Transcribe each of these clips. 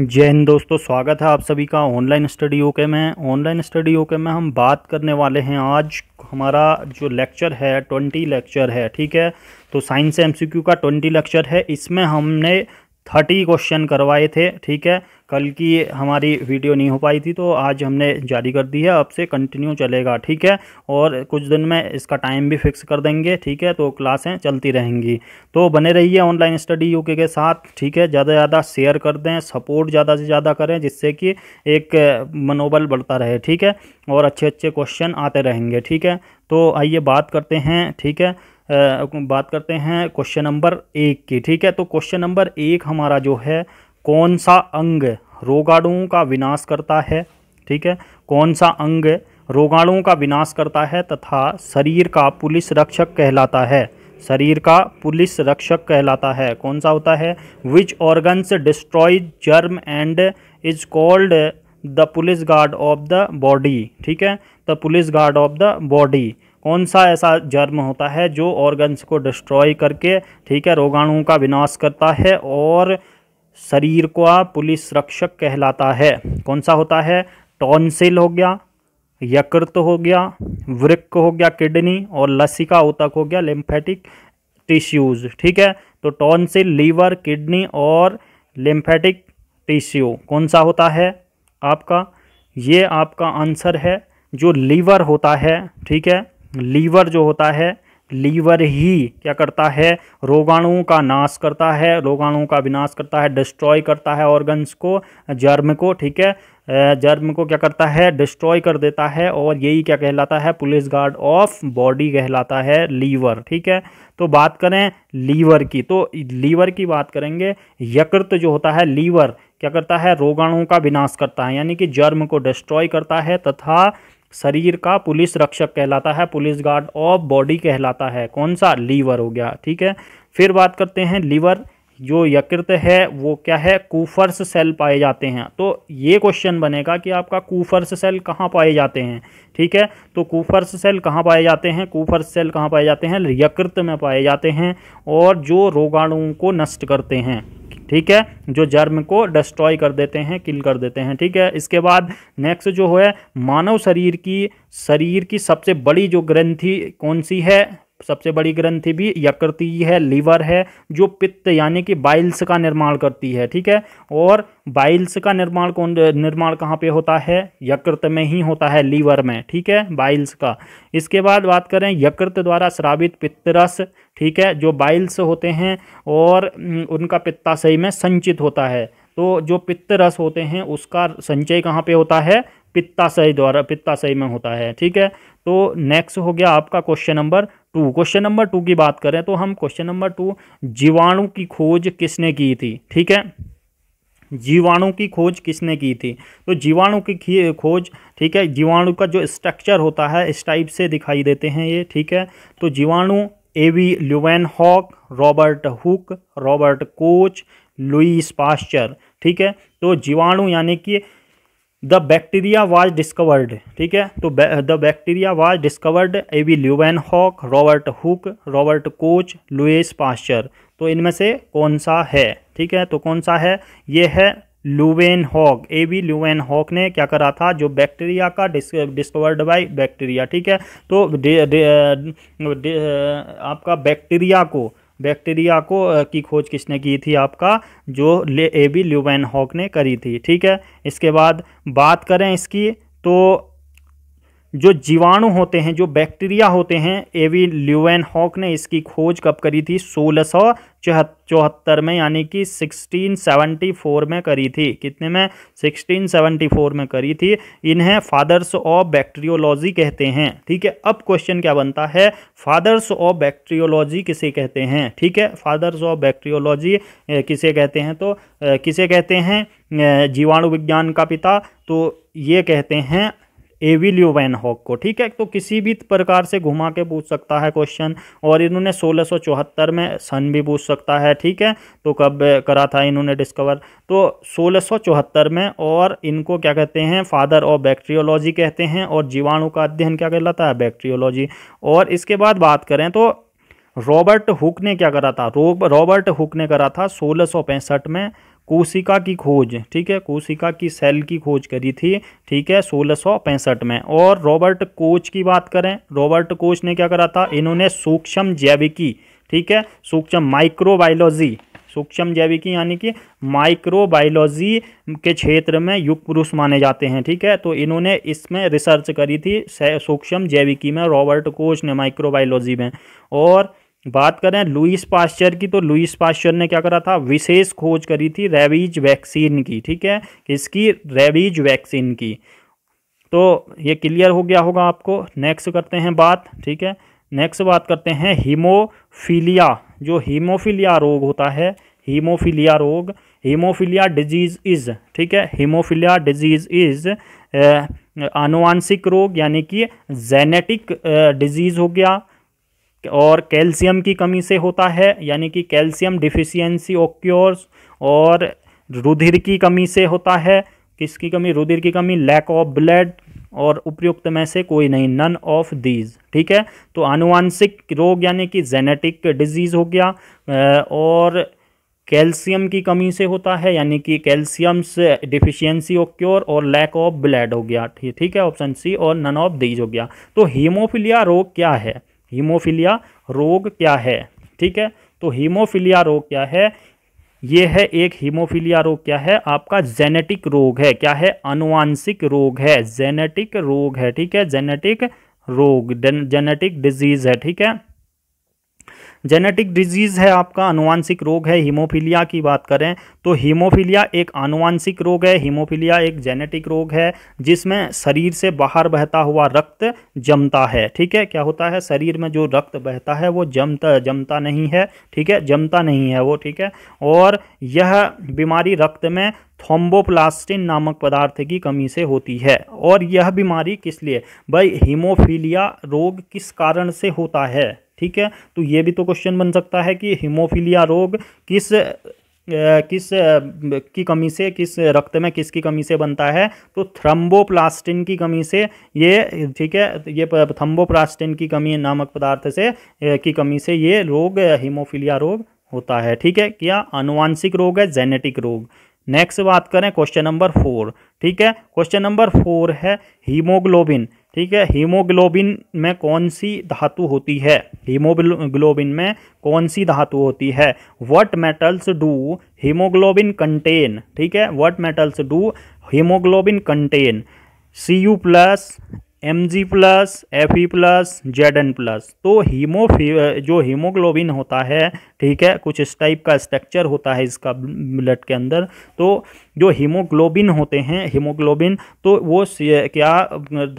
जय हिंद दोस्तों स्वागत है आप सभी का ऑनलाइन स्टडी ओके में ऑनलाइन स्टडी ओके में हम बात करने वाले हैं आज हमारा जो लेक्चर है ट्वेंटी लेक्चर है ठीक है तो साइंस एमसीक्यू का ट्वेंटी लेक्चर है इसमें हमने थर्टी क्वेश्चन करवाए थे ठीक है कल की हमारी वीडियो नहीं हो पाई थी तो आज हमने जारी कर दी है अब से कंटिन्यू चलेगा ठीक है और कुछ दिन में इसका टाइम भी फिक्स कर देंगे ठीक है तो क्लासें चलती रहेंगी तो बने रहिए ऑनलाइन स्टडी यूके के साथ ठीक है ज़्यादा से ज़्यादा शेयर कर दें सपोर्ट ज़्यादा से ज़्यादा करें जिससे कि एक मनोबल बढ़ता रहे ठीक है और अच्छे अच्छे क्वेश्चन आते रहेंगे ठीक है तो आइए बात करते हैं ठीक है बात करते हैं क्वेश्चन नंबर एक की ठीक है तो क्वेश्चन नंबर एक हमारा जो है कौन सा अंग रोगाणुओं का विनाश करता है ठीक है कौन सा अंग रोगाणुओं का विनाश करता है तथा शरीर का पुलिस रक्षक कहलाता है शरीर का पुलिस रक्षक कहलाता है कौन सा होता है which organs destroy germ and is called the police guard of the body ठीक है the police guard of the body कौन सा ऐसा जर्म होता है जो ऑर्गन्स को डिस्ट्रॉय करके ठीक है रोगाणुओं का विनाश करता है और शरीर का पुलिस रक्षक कहलाता है कौन सा होता है टॉन्सिल हो गया यकृत हो गया वृक्क हो गया किडनी और लसिका ऊतक हो गया लिम्फेटिक टिश्यूज ठीक है तो टॉन्सिल लीवर किडनी और लिम्फेटिक टिश्यू कौन सा होता है आपका ये आपका आंसर है जो लीवर होता है ठीक है लीवर जो होता है लीवर ही क्या करता है रोगाणुओं का नाश करता है रोगाणुओं का विनाश करता है डिस्ट्रॉय करता है ऑर्गन्स को जर्म को ठीक है जर्म को क्या करता है डिस्ट्रॉय कर देता है और यही क्या कहलाता है पुलिस गार्ड ऑफ बॉडी कहलाता है लीवर ठीक है तो बात करें लीवर की तो लीवर की बात करेंगे यकृत जो होता है लीवर क्या करता है रोगाणुओं का विनाश करता है यानी कि जर्म को डिस्ट्रॉय करता है तथा शरीर का पुलिस रक्षक कहलाता है पुलिस गार्ड ऑफ बॉडी कहलाता है कौन सा लीवर हो गया ठीक है फिर बात करते हैं लीवर जो यकृत है वो क्या है कूफर्स सेल पाए जाते हैं तो ये क्वेश्चन बनेगा कि आपका कूफर्स सेल कहाँ पाए जाते हैं ठीक है तो कूफर्स सेल कहाँ पाए जाते हैं कूफर्स सेल कहाँ पाए जाते हैं यकृत में पाए जाते हैं और जो रोगाणुओं को नष्ट करते हैं ठीक है जो जर्म को डिस्ट्रॉय कर देते हैं किल कर देते हैं ठीक है इसके बाद नेक्स्ट जो है मानव शरीर की शरीर की सबसे बड़ी जो ग्रंथि कौन सी है सबसे बड़ी ग्रंथि भी यकृति है लीवर है जो पित्त यानी कि बाइल्स का निर्माण करती है ठीक है और बाइल्स का निर्माण कौन निर्माण कहाँ पे होता है यकृत में ही होता है लीवर में ठीक है बाइल्स का इसके बाद बात करें यकृत द्वारा श्रावित पित्तरस ठीक है जो बाइल्स होते हैं और उनका पित्ताशय में संचित होता है तो जो पित्तरस होते हैं उसका संचय कहाँ पे होता है पित्ताशय द्वारा पित्ताशय में होता है ठीक है तो नेक्स्ट हो गया आपका question number two question number two की बात करें तो हम क्वेश्चन नंबर टू जीवाणु की खोज किसने की थी ठीक है जीवाणु की खोज किसने की थी तो जीवाणु की खोज ठीक है जीवाणु का जो स्ट्रक्चर होता है इस टाइप से दिखाई देते हैं ये ठीक है तो जीवाणु A V Leeuwenhoek Robert Hooke Robert Koch Louis Pasteur ठीक है तो जीवाणु यानी कि द बैक्टीरिया वाज डिस्कवर्ड ठीक है तो the bacteria was discovered A V Leeuwenhoek Robert Hooke Robert Koch Louis Pasteur तो इनमें से कौन सा है ठीक है तो कौन सा है ये है Leeuwenhoek A V Leeuwenhoek ने क्या करा था जो बैक्टीरिया का डिस्कवर्ड बाय बैक्टीरिया ठीक है तो दे, दे, दे, आपका बैक्टीरिया को बैक्टीरिया को की खोज किसने की थी आपका जो ए बी ल्यूबैन हॉक ने करी थी ठीक है इसके बाद बात करें इसकी तो जो जीवाणु होते हैं जो बैक्टीरिया होते हैं एवी ल्यूएन हॉक ने इसकी खोज कब करी थी सोलह सौ चौहत्तर में यानी कि 1674 में करी थी कितने में 1674 में करी थी इन्हें फादर्स ऑफ बैक्टीरियोलॉजी कहते हैं ठीक है अब क्वेश्चन क्या बनता है फादर्स ऑफ बैक्टीरियोलॉजी किसे कहते हैं ठीक है फादर्स ऑफ बैक्टीरियोलॉजी किसे कहते हैं तो किसे कहते हैं जीवाणु विज्ञान का पिता तो ये कहते हैं एविलियो वैन हॉक को ठीक है तो किसी भी प्रकार से घुमा के पूछ सकता है क्वेश्चन और इन्होंने सोलह में सन भी पूछ सकता है ठीक है तो कब करा था इन्होंने डिस्कवर तो सोलह में और इनको क्या कहते हैं फादर ऑफ बैक्टीरियोलॉजी कहते हैं और जीवाणु का अध्ययन क्या कहलाता है बैक्टीरियोलॉजी और इसके बाद बात करें तो रॉबर्ट हुक ने क्या करा था रॉबर्ट हुक ने करा था सोलह में कोशिका की खोज ठीक है कोशिका की सेल की खोज करी थी ठीक है सोलह में और रॉबर्ट कोच की बात करें रॉबर्ट कोच ने क्या करा था इन्होंने सूक्ष्म जैविकी ठीक है सूक्ष्म माइक्रोबायोलॉजी सूक्ष्म जैविकी यानी कि माइक्रोबायोलॉजी के क्षेत्र में युग पुरुष माने जाते हैं ठीक है तो इन्होंने इसमें रिसर्च करी थी सूक्ष्म जैविकी में रॉबर्ट कोच ने माइक्रोबायोलॉजी में और बात करें लुइस पास्चर की तो लुइस पास्चर ने क्या करा था विशेष खोज करी थी रेबीज वैक्सीन की ठीक है किसकी रेबीज वैक्सीन की तो ये क्लियर हो गया होगा आपको नेक्स्ट करते हैं बात ठीक है नेक्स्ट बात करते हैं हीमोफीलिया जो हीमोफीलिया रोग होता है हीमोफीलिया रोग हीमोफीलिया डिजीज़ इज़ ठीक है हीमोफीलिया डिजीज़ इज़ आनुवांशिक रोग यानी कि जेनेटिक डिजीज़ हो गया और कैल्शियम की कमी से होता है यानी कि कैल्शियम डिफिशियंसी ओक्योर्स और रुधिर की कमी से होता है किसकी कमी रुधिर की कमी लैक ऑफ ब्लड और उपयुक्त में से कोई नहीं नन ऑफ दीज ठीक है तो आनुवांशिक रोग यानी कि जेनेटिक डिजीज हो गया और कैल्शियम की कमी से होता है यानी कि कैल्शियम से डिफिशियंसी ऑफ क्योर और लैक ऑफ ब्लड हो गया ठीक है ऑप्शन सी और नन ऑफ दीज हो गया तो हीमोफिलिया रोग क्या है हीमोफीलिया रोग क्या है ठीक है तो हीमोफीलिया रोग क्या है ये है एक हीमोफीलिया रोग क्या है आपका जेनेटिक रोग है क्या है अनुवांशिक रोग है जेनेटिक रोग है ठीक है जेनेटिक रोग जेनेटिक डिजीज है ठीक है जेनेटिक डिजीज़ है आपका अनुवांशिक रोग है हीमोफीलिया की बात करें तो हीमोफीलिया एक अनुवांशिक रोग है हीमोफीलिया एक जेनेटिक रोग है जिसमें शरीर से बाहर बहता हुआ रक्त जमता है ठीक है क्या होता है शरीर में जो रक्त बहता है वो जमता जमता नहीं है ठीक है जमता नहीं है वो ठीक है और यह बीमारी रक्त में थोम्बोप्लास्टिन नामक पदार्थ की कमी से होती है और यह बीमारी किस लिए भाई हीमोफीलिया रोग किस कारण से होता है ठीक है तो ये भी तो क्वेश्चन बन सकता है कि हिमोफीलिया रोग किस किस की कमी से किस रक्त में किसकी कमी से बनता है तो थ्रम्बोप्लास्टिन की कमी से ये ठीक है तो ये थ्रम्बोप्लास्टिन की कमी नामक पदार्थ से की कमी से ये रोग हीमोफीलिया रोग होता है ठीक है क्या अनुवांशिक रोग है जेनेटिक रोग नेक्स्ट बात करें क्वेश्चन नंबर फोर ठीक है क्वेश्चन नंबर फोर है हीमोग्लोबिन ठीक है हीमोग्लोबिन में कौन सी धातु होती है हीमोग्लोबिन में कौन सी धातु होती है what metals do haemoglobin contain ठीक है what metals do haemoglobin contain C U plus M G plus F E plus Z N plus तो हीमो जो हीमोग्लोबिन होता है ठीक है कुछ इस टाइप का स्ट्रक्चर होता है इसका ब्लड के अंदर तो जो हीमोग्लोबिन होते हैं हीमोग्लोबिन तो वो क्या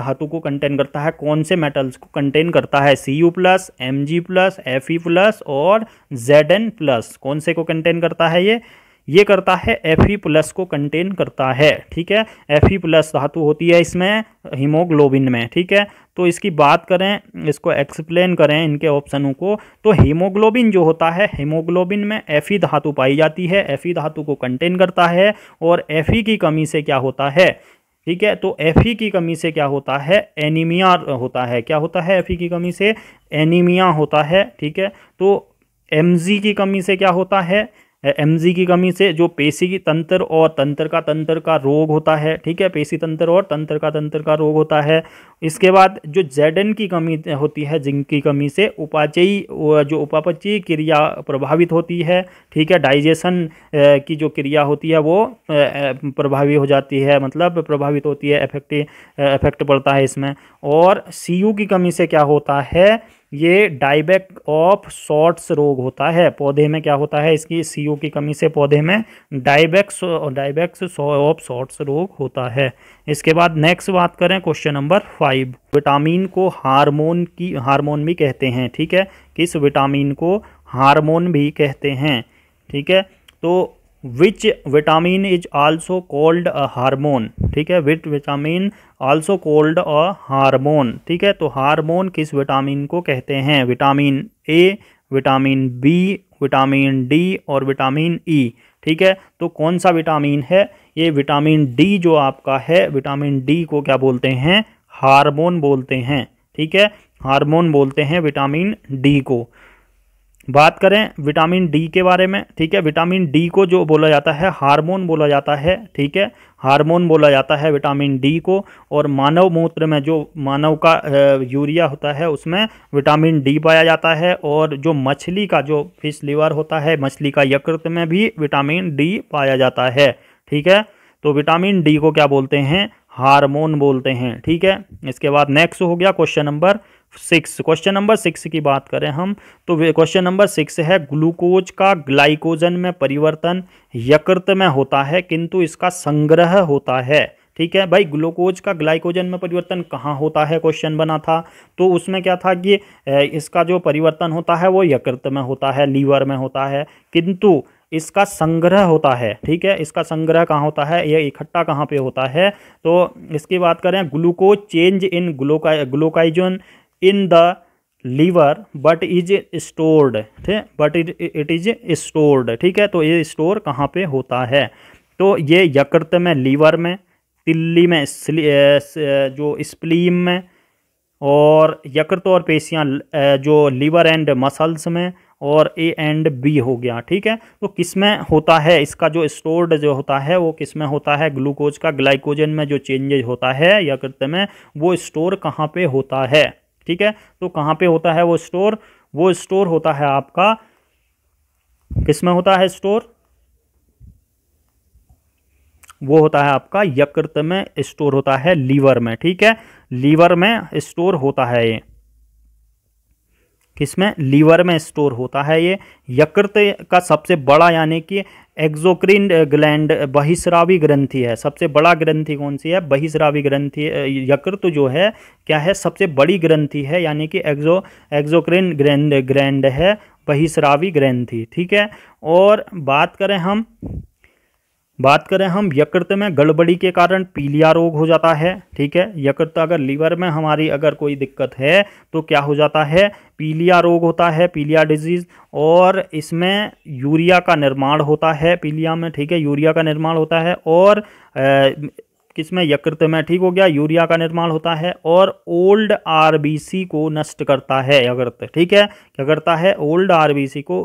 धातु को कंटेन करता है कौन से मेटल्स को कंटेन करता है C U plus M G plus F E plus और जेड एन प्लस कौन से को कंटेन करता है ये ये करता है एफ ई प्लस को कंटेन करता है ठीक है एफ ई प्लस धातु होती है इसमें हीमोग्लोबिन में ठीक है तो इसकी बात करें इसको एक्सप्लेन करें इनके ऑप्शनों को तो हीमोग्लोबिन जो होता है हीमोग्लोबिन में एफ ई धातु पाई जाती है एफ ई धातु को कंटेन करता है और एफ ई की कमी से क्या होता है ठीक है तो एफ की कमी से क्या होता है एनीमिया होता है क्या होता है एफ की कमी से एनीमिया होता है ठीक है तो एम की कमी से क्या होता है एम की कमी से जो पेशी तंत्र और तंत्र का तंत्र का रोग होता है ठीक है पेशी तंत्र और तंत्र का तंत्र का रोग होता है इसके बाद जो जेडन की कमी होती है जिंक की कमी से उपाचयी जो उपापचयी क्रिया प्रभावित होती है ठीक है डाइजेशन की जो क्रिया होती है वो प्रभावी हो जाती है मतलब प्रभावित होती है इफेक्ट इफेक्ट पड़ता है इसमें और सी की कमी से क्या होता है ये डाइबैक ऑफ शॉर्ट्स रोग होता है पौधे में क्या होता है इसकी ओ की कमी से पौधे में डाइबैक्स डाइबैक्स ऑफ शॉर्ट्स रोग होता है इसके बाद नेक्स्ट बात करें क्वेश्चन नंबर फाइव विटामिन को हार्मोन की हार्मोन भी कहते हैं ठीक है किस विटामिन को हार्मोन भी कहते हैं ठीक है तो which vitamin is also called a hormone ठीक है vit vitamin also called a hormone ठीक है तो हार्मोन किस विटामिन को कहते हैं vitamin A vitamin B vitamin D और विटामिन ई e, ठीक है तो कौन सा विटामिन है ये विटामिन डी जो आपका है विटामिन डी को क्या बोलते हैं हार्मोन बोलते हैं ठीक है हार्मोन बोलते हैं विटामिन डी को बात करें विटामिन डी के बारे में ठीक है विटामिन डी को जो बोला जाता है हार्मोन बोला जाता है ठीक है हार्मोन बोला जाता है विटामिन डी को और मानव मूत्र में जो मानव का यूरिया होता है उसमें विटामिन डी पाया जाता है और जो मछली का जो फिश लिवर होता है मछली का यकृत में भी विटामिन डी पाया जाता है ठीक है तो विटामिन डी को क्या बोलते हैं हार्मोन बोलते हैं ठीक है इसके बाद नेक्स्ट हो गया question number six question number six की बात करें हम तो क्वेश्चन नंबर सिक्स है ग्लूकोज का ग्लाइकोजन में परिवर्तन यकृत में होता है किंतु इसका संग्रह होता है ठीक है भाई ग्लूकोज का ग्लाइकोजन में परिवर्तन कहाँ होता है क्वेश्चन बना था तो उसमें क्या था कि इसका जो परिवर्तन होता है वो यकृत में होता है लीवर में होता है किंतु इसका संग्रह होता है ठीक है इसका संग्रह कहाँ होता है यह इकट्ठा कहाँ पे होता है तो इसकी बात करें glucose change in glyco glycogen in the liver but is stored ठीक बट इट इज स्टोर्ड ठीक है तो ये स्टोर कहाँ पे होता है तो ये यकृत में लीवर में तिल्ली में जो स्प्लीम में और यकृत और पेशियाँ जो लीवर एंड मसल्स में और ए एंड बी हो गया ठीक है तो किस में होता है इसका जो स्टोर्ड जो होता है वो किस में होता है ग्लूकोज का ग्लाइकोजन में जो चेंजेज होता है यकृत में वो स्टोर कहाँ पे होता है ठीक है तो कहाँ पे होता है वो स्टोर वो स्टोर होता है आपका किस में होता है स्टोर वो होता है आपका यकृत में स्टोर होता है लीवर में ठीक है लीवर में स्टोर होता है ये किसमें लीवर में स्टोर होता है ये यकृत का सबसे बड़ा यानी कि एक्जोक्रीन ग्लैंड बहिश्रावी ग्रंथि है सबसे बड़ा ग्रंथि कौन सी है बहिश्रावी ग्रंथि यकृत जो है क्या है सबसे बड़ी ग्रंथि है यानी कि एक्जो एक्जोक्रीन ग्रैंड ग्रैंड है बहिश्रावी ग्रंथि ठीक है और बात करें हम बात करें हम यकृत में गड़बड़ी के कारण पीलिया रोग हो जाता है ठीक है यकृत अगर लीवर में हमारी अगर कोई दिक्कत है तो क्या हो जाता है पीलिया रोग होता है पीलिया डिजीज़ और इसमें यूरिया का निर्माण होता है पीलिया में ठीक है यूरिया का निर्माण होता है और किस में यकृत में ठीक हो गया यूरिया का निर्माण होता है और ओल्ड आरबीसी को नष्ट करता है यकृत ठीक है क्या करता है ओल्ड आरबीसी को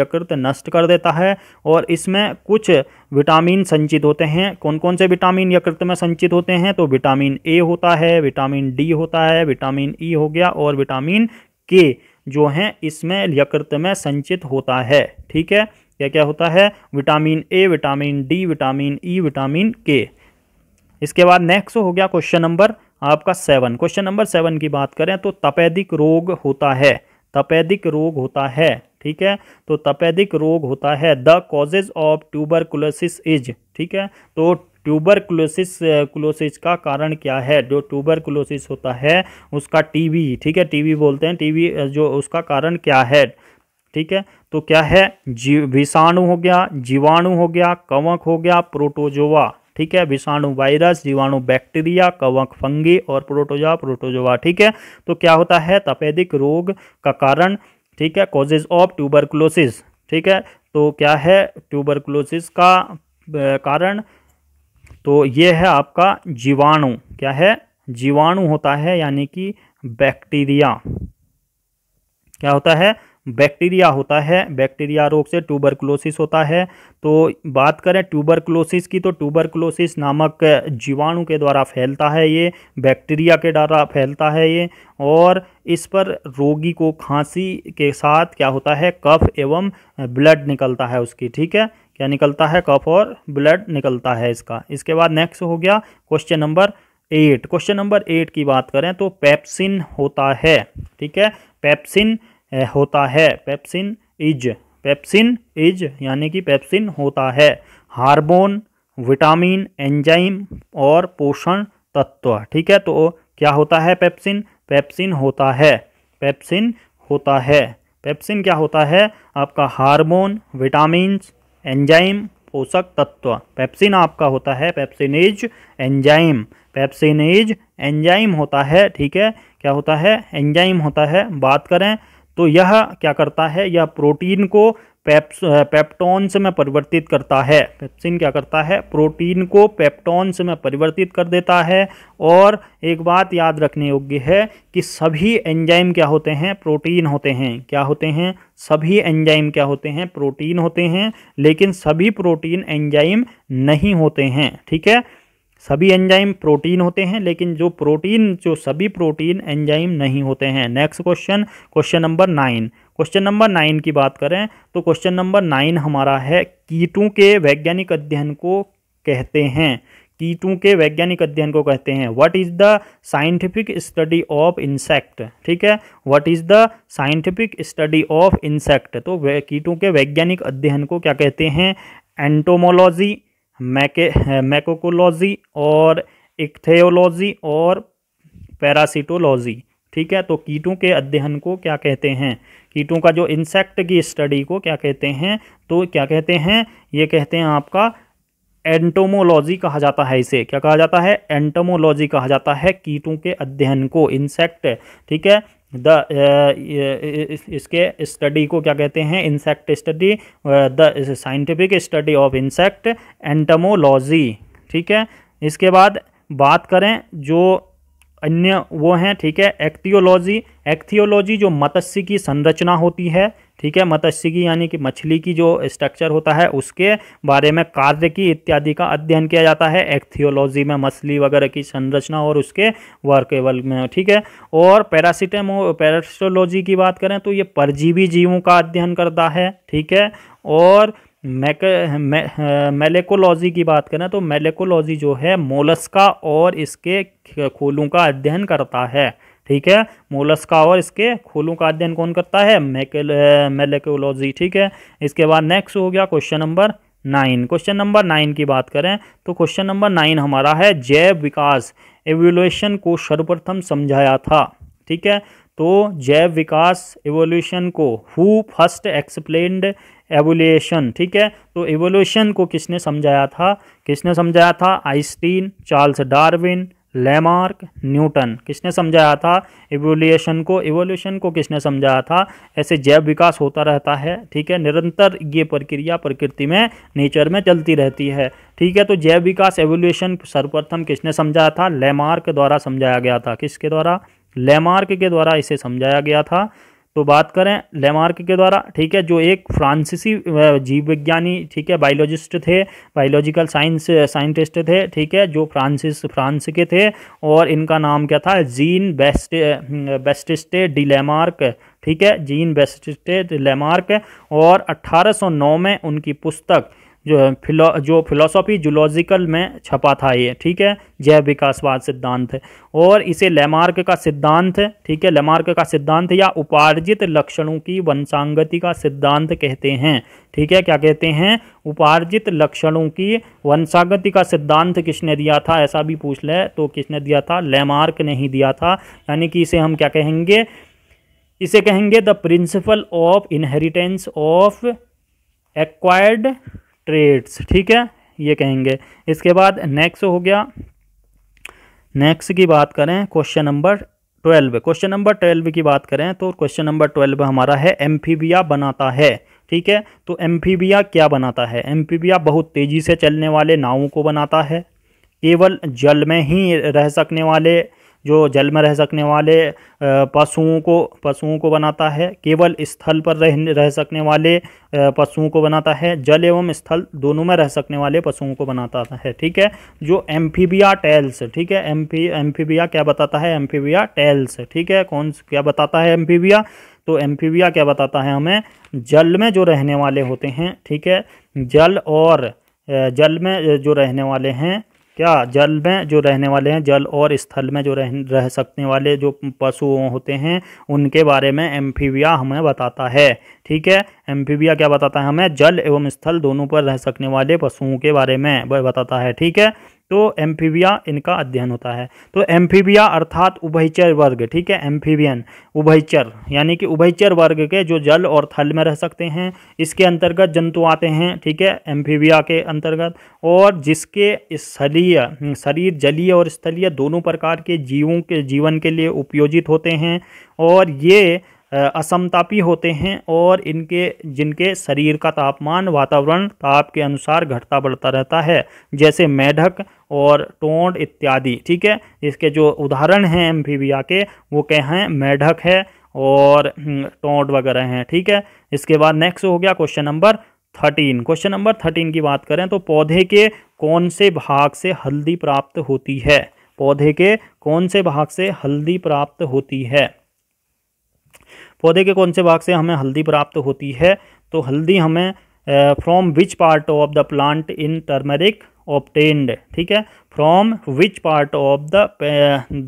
यकृत नष्ट कर देता है और इसमें कुछ विटामिन संचित होते हैं कौन कौन से विटामिन यकृत में संचित होते हैं तो विटामिन ए होता है विटामिन डी होता है विटामिन ई e हो गया और विटामिन के जो हैं इसमें यकृत में संचित होता है ठीक है क्या क्या होता है vitamin A vitamin D vitamin E vitamin K इसके बाद नेक्स्ट हो गया क्वेश्चन नंबर आपका सेवन क्वेश्चन नंबर सेवन की बात करें तो तपेदिक रोग होता है तपेदिक रोग होता है ठीक है तो तपेदिक रोग होता है the causes of tuberculosis is ठीक है तो ट्यूबर क्लोसिस का कारण क्या है जो कुलोसिस होता है उसका टीवी ठीक है टीवी बोलते हैं टीबी जो उसका कारण क्या है ठीक है तो क्या है जी विषाणु हो गया जीवाणु हो गया कवक हो गया प्रोटोजोवा ठीक है विषाणु वायरस जीवाणु बैक्टीरिया कवक फंगी और प्रोटोजोआ प्रोटोजोआ ठीक है तो क्या होता है तपेदिक रोग का कारण ठीक है कॉजेज ऑफ ट्यूबरकुलोसिस ठीक है तो क्या है ट्यूबरकुलोसिस का कारण तो ये है आपका जीवाणु क्या है जीवाणु होता है यानी कि बैक्टीरिया क्या होता है बैक्टीरिया होता है बैक्टीरिया रोग से ट्यूबरक्लोसिस होता है तो बात करें ट्यूबरक्लोसिस की तो ट्यूबरक्लोसिस नामक जीवाणु के द्वारा फैलता है ये बैक्टीरिया के द्वारा फैलता है ये और इस पर रोगी को खांसी के साथ क्या होता है कफ एवं ब्लड निकलता है उसकी ठीक है क्या निकलता है कफ और ब्लड निकलता है इसका इसके बाद नेक्स्ट हो गया question number eight question number eight की बात करें तो पेप्सिन होता है ठीक है पेप्सिन होता है पेप्सिन इज पेप्सिन इज यानी कि पेप्सिन होता है हार्मोन विटामिन एंजाइम और पोषण तत्व ठीक है तो क्या होता है पेप्सिन पेप्सिन होता है पेप्सिन होता है पेप्सिन क्या होता है आपका हार्मोन विटामिन एंजाइम पोषक तत्व पेप्सिन आपका होता है इज एंजाइम इज एंजाइम होता है ठीक है क्या होता है एंजाइम होता है बात करें तो यह क्या करता है यह प्रोटीन को पेप्स पेप्टॉन्स में परिवर्तित करता है पेप्सिन क्या करता है प्रोटीन को पेप्टॉन्स में परिवर्तित कर देता है और एक बात याद रखने योग्य है कि सभी एंजाइम क्या होते हैं प्रोटीन होते हैं क्या होते हैं सभी एंजाइम क्या होते हैं प्रोटीन होते हैं लेकिन सभी प्रोटीन एंजाइम नहीं होते हैं ठीक है सभी एंजाइम प्रोटीन होते हैं लेकिन जो प्रोटीन जो सभी प्रोटीन एंजाइम नहीं होते हैं next question question number nine question number nine की बात करें तो क्वेश्चन नंबर नाइन हमारा है कीटों के वैज्ञानिक अध्ययन को कहते हैं कीटों के वैज्ञानिक अध्ययन को कहते हैं what is the scientific study of insect ठीक है what is the scientific study of insect तो कीटों के वैज्ञानिक अध्ययन को क्या कहते हैं एंटोमोलॉजी मैके मैकोकोलॉजी और इक्थेलॉजी और पैरासिटोलॉजी ठीक है तो कीटों के अध्ययन को क्या कहते हैं कीटों का जो इंसेक्ट की स्टडी को क्या कहते हैं तो क्या कहते हैं ये कहते हैं आपका एंटोमोलॉजी कहा जाता है इसे क्या कहा जाता है एंटोमोलॉजी कहा जाता है कीटों के अध्ययन को इंसेक्ट ठीक है द इसके स्टडी को क्या कहते हैं insect study the scientific study of insect entomology ठीक है इसके बाद बात करें जो अन्य वो हैं ठीक है एक्थियोलॉजी एक्थियोलॉजी जो मत्स्य की संरचना होती है ठीक है मत्स्य की यानी कि मछली की जो स्ट्रक्चर होता है उसके बारे में कार्य की इत्यादि का अध्ययन किया जाता है एक्थियोलॉजी में मछली वगैरह की संरचना और उसके वर्केबल में ठीक है और पैरासिटेमो पैरासिटोलॉजी की बात करें तो ये परजीवी जीवों का अध्ययन करता है ठीक है और मैक मे, मेलेकोलॉजी की बात करें तो मेलेकोलॉजी जो है मोलस्का और इसके खोलों का अध्ययन करता है ठीक है मोलस्का और इसके खोलों का अध्ययन कौन करता है मेलेकोलॉजी ठीक है इसके बाद नेक्स्ट हो गया question number nine question number nine की बात करें तो क्वेश्चन नंबर नाइन हमारा है जैव विकास एवोल्यूशन को सर्वप्रथम समझाया था ठीक है तो जैव विकास एवोल्यूशन को हु फर्स्ट एक्सप्लेन्ड एवोल्यूशन ठीक है तो एवोल्यूशन को किसने समझाया था किसने समझाया था Einstein Charles Darwin Lamarck Newton किसने समझाया था एवोल्यूशन को एवोल्यूशन को किसने समझाया था ऐसे जैव विकास होता रहता है ठीक है निरंतर ये प्रक्रिया प्रकृति में नेचर में चलती रहती है ठीक है तो जैव विकास एवोल्यूशन सर्वप्रथम किसने समझाया था लेमार्क द्वारा समझाया गया था किसके द्वारा लेमार्क के द्वारा इसे समझाया गया था तो बात करें लेमार्क के द्वारा ठीक है जो एक फ्रांसीसी जीव विज्ञानी ठीक है बायोलॉजिस्ट थे बायोलॉजिकल साइंस साइंटिस्ट थे ठीक है जो फ्रांसिस फ्रांस के थे और इनका नाम क्या था Jean best Baptiste de Lamarck ठीक है जीन बेस्टिस्टे लेमार्क और 1809 में उनकी पुस्तक जो फिलो जो फिलोसॉफी जुलॉजिकल में छपा था ये ठीक है जैव विकासवाद सिद्धांत और इसे लेमार्क का सिद्धांत ठीक है लेमार्क का सिद्धांत या उपार्जित लक्षणों की वंशांगति का सिद्धांत कहते हैं ठीक है क्या कहते हैं उपार्जित लक्षणों की वंशागति का सिद्धांत किसने दिया था ऐसा भी पूछ ले तो किसने दिया था लेमार्क ने ही दिया था यानी कि इसे हम क्या कहेंगे इसे कहेंगे the principle of inheritance of acquired traits ठीक है ये कहेंगे इसके बाद नेक्स्ट हो गया नेक्स्ट की बात करें question number twelve question number twelve की बात करें तो क्वेश्चन नंबर ट्वेल्व हमारा है एम्फीबिया बनाता है ठीक है तो एम्फीबिया क्या बनाता है एम्फीबिया बहुत तेज़ी से चलने वाले नावों को बनाता है केवल जल में ही रह सकने वाले जो जल में रह सकने वाले पशुओं को पशुओं को बनाता है केवल स्थल पर रह रह सकने वाले पशुओं को बनाता है जल एवं स्थल दोनों में रह सकने वाले पशुओं को बनाता है ठीक है जो एम्फीबिया टेल्स ठीक है एम्फी एम्फीबिया क्या बताता है एम्फीबिया टेल्स ठीक है कौन क्या बताता है एम्फीबिया तो एम्फीबिया क्या बताता है हमें जल में जो रहने वाले होते हैं ठीक है जल और जल में जो रहने वाले हैं क्या जल में जो रहने वाले हैं जल और स्थल में जो रह रह सकने वाले जो पशु होते हैं उनके बारे में एम्फीविया हमें बताता है ठीक है एम्फीविया क्या बताता है हमें जल एवं स्थल दोनों पर रह सकने वाले पशुओं के बारे में वह बताता है ठीक है तो एम्फीबिया इनका अध्ययन होता है तो एम्फीबिया अर्थात उभयचर वर्ग ठीक है एम्फीबियन उभयचर यानी कि उभयचर वर्ग के जो जल और थल में रह सकते हैं इसके अंतर्गत जंतु आते हैं ठीक है एम्फीबिया के अंतर्गत और जिसके स्थलीय शरीर जलीय और स्थलीय दोनों प्रकार के जीवों के जीवन के लिए उपयोजित होते हैं और ये असमतापी होते हैं और इनके जिनके शरीर का तापमान वातावरण ताप के अनुसार घटता बढ़ता रहता है जैसे मेढक और टोंड इत्यादि ठीक है इसके जो उदाहरण हैं एम्फीबिया के वो क्या हैं मेढक है और हम्म, टोंड वगैरह हैं ठीक है इसके बाद नेक्स्ट हो गया question number thirteen question number thirteen की बात करें तो पौधे के कौन से भाग से हल्दी प्राप्त होती है पौधे के कौन से भाग से हल्दी प्राप्त होती है पौधे के कौन से भाग से हमें हल्दी प्राप्त होती है तो हल्दी हमें from which part of the plant in turmeric obtained ठीक है from which part of the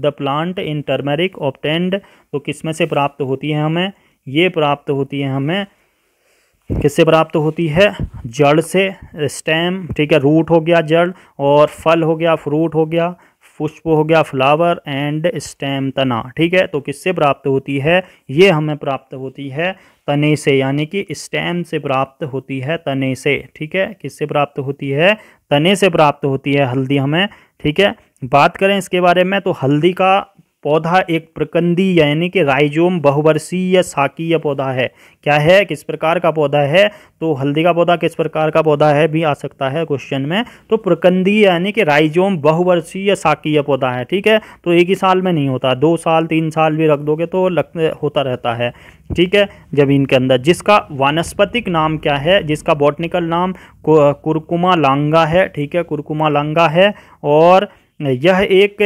the plant in turmeric obtained तो किस में से प्राप्त होती है हमें ये प्राप्त होती है हमें किससे प्राप्त होती है जड़ से स्टेम ठीक है रूट हो गया जड़ और फल हो गया फ्रूट हो गया पुष्प हो गया फ्लावर एंड स्टेम तना ठीक है तो किससे प्राप्त होती है ये हमें प्राप्त होती है तने से यानी कि स्टेम से प्राप्त होती है तने से ठीक है किससे प्राप्त होती है तने से प्राप्त होती है हल्दी हमें ठीक है बात करें इसके बारे में तो हल्दी का पौधा एक प्रकंदी यानी कि राइजोम बहुवर्षीय शाकीय पौधा है क्या है किस प्रकार का पौधा है तो हल्दी का पौधा किस प्रकार का पौधा है भी आ सकता है क्वेश्चन में तो प्रकंदी यानी कि राइजोम बहुवर्षीय शाकीय पौधा है ठीक है तो एक ही साल में नहीं होता दो साल तीन साल भी रख दोगे तो लग, होता रहता है ठीक है जमीन के अंदर जिसका वानस्पतिक नाम क्या है जिसका बॉटनिकल नाम कुरकुमा लांगा है ठीक है कुरकुमा लांगा है और यह एक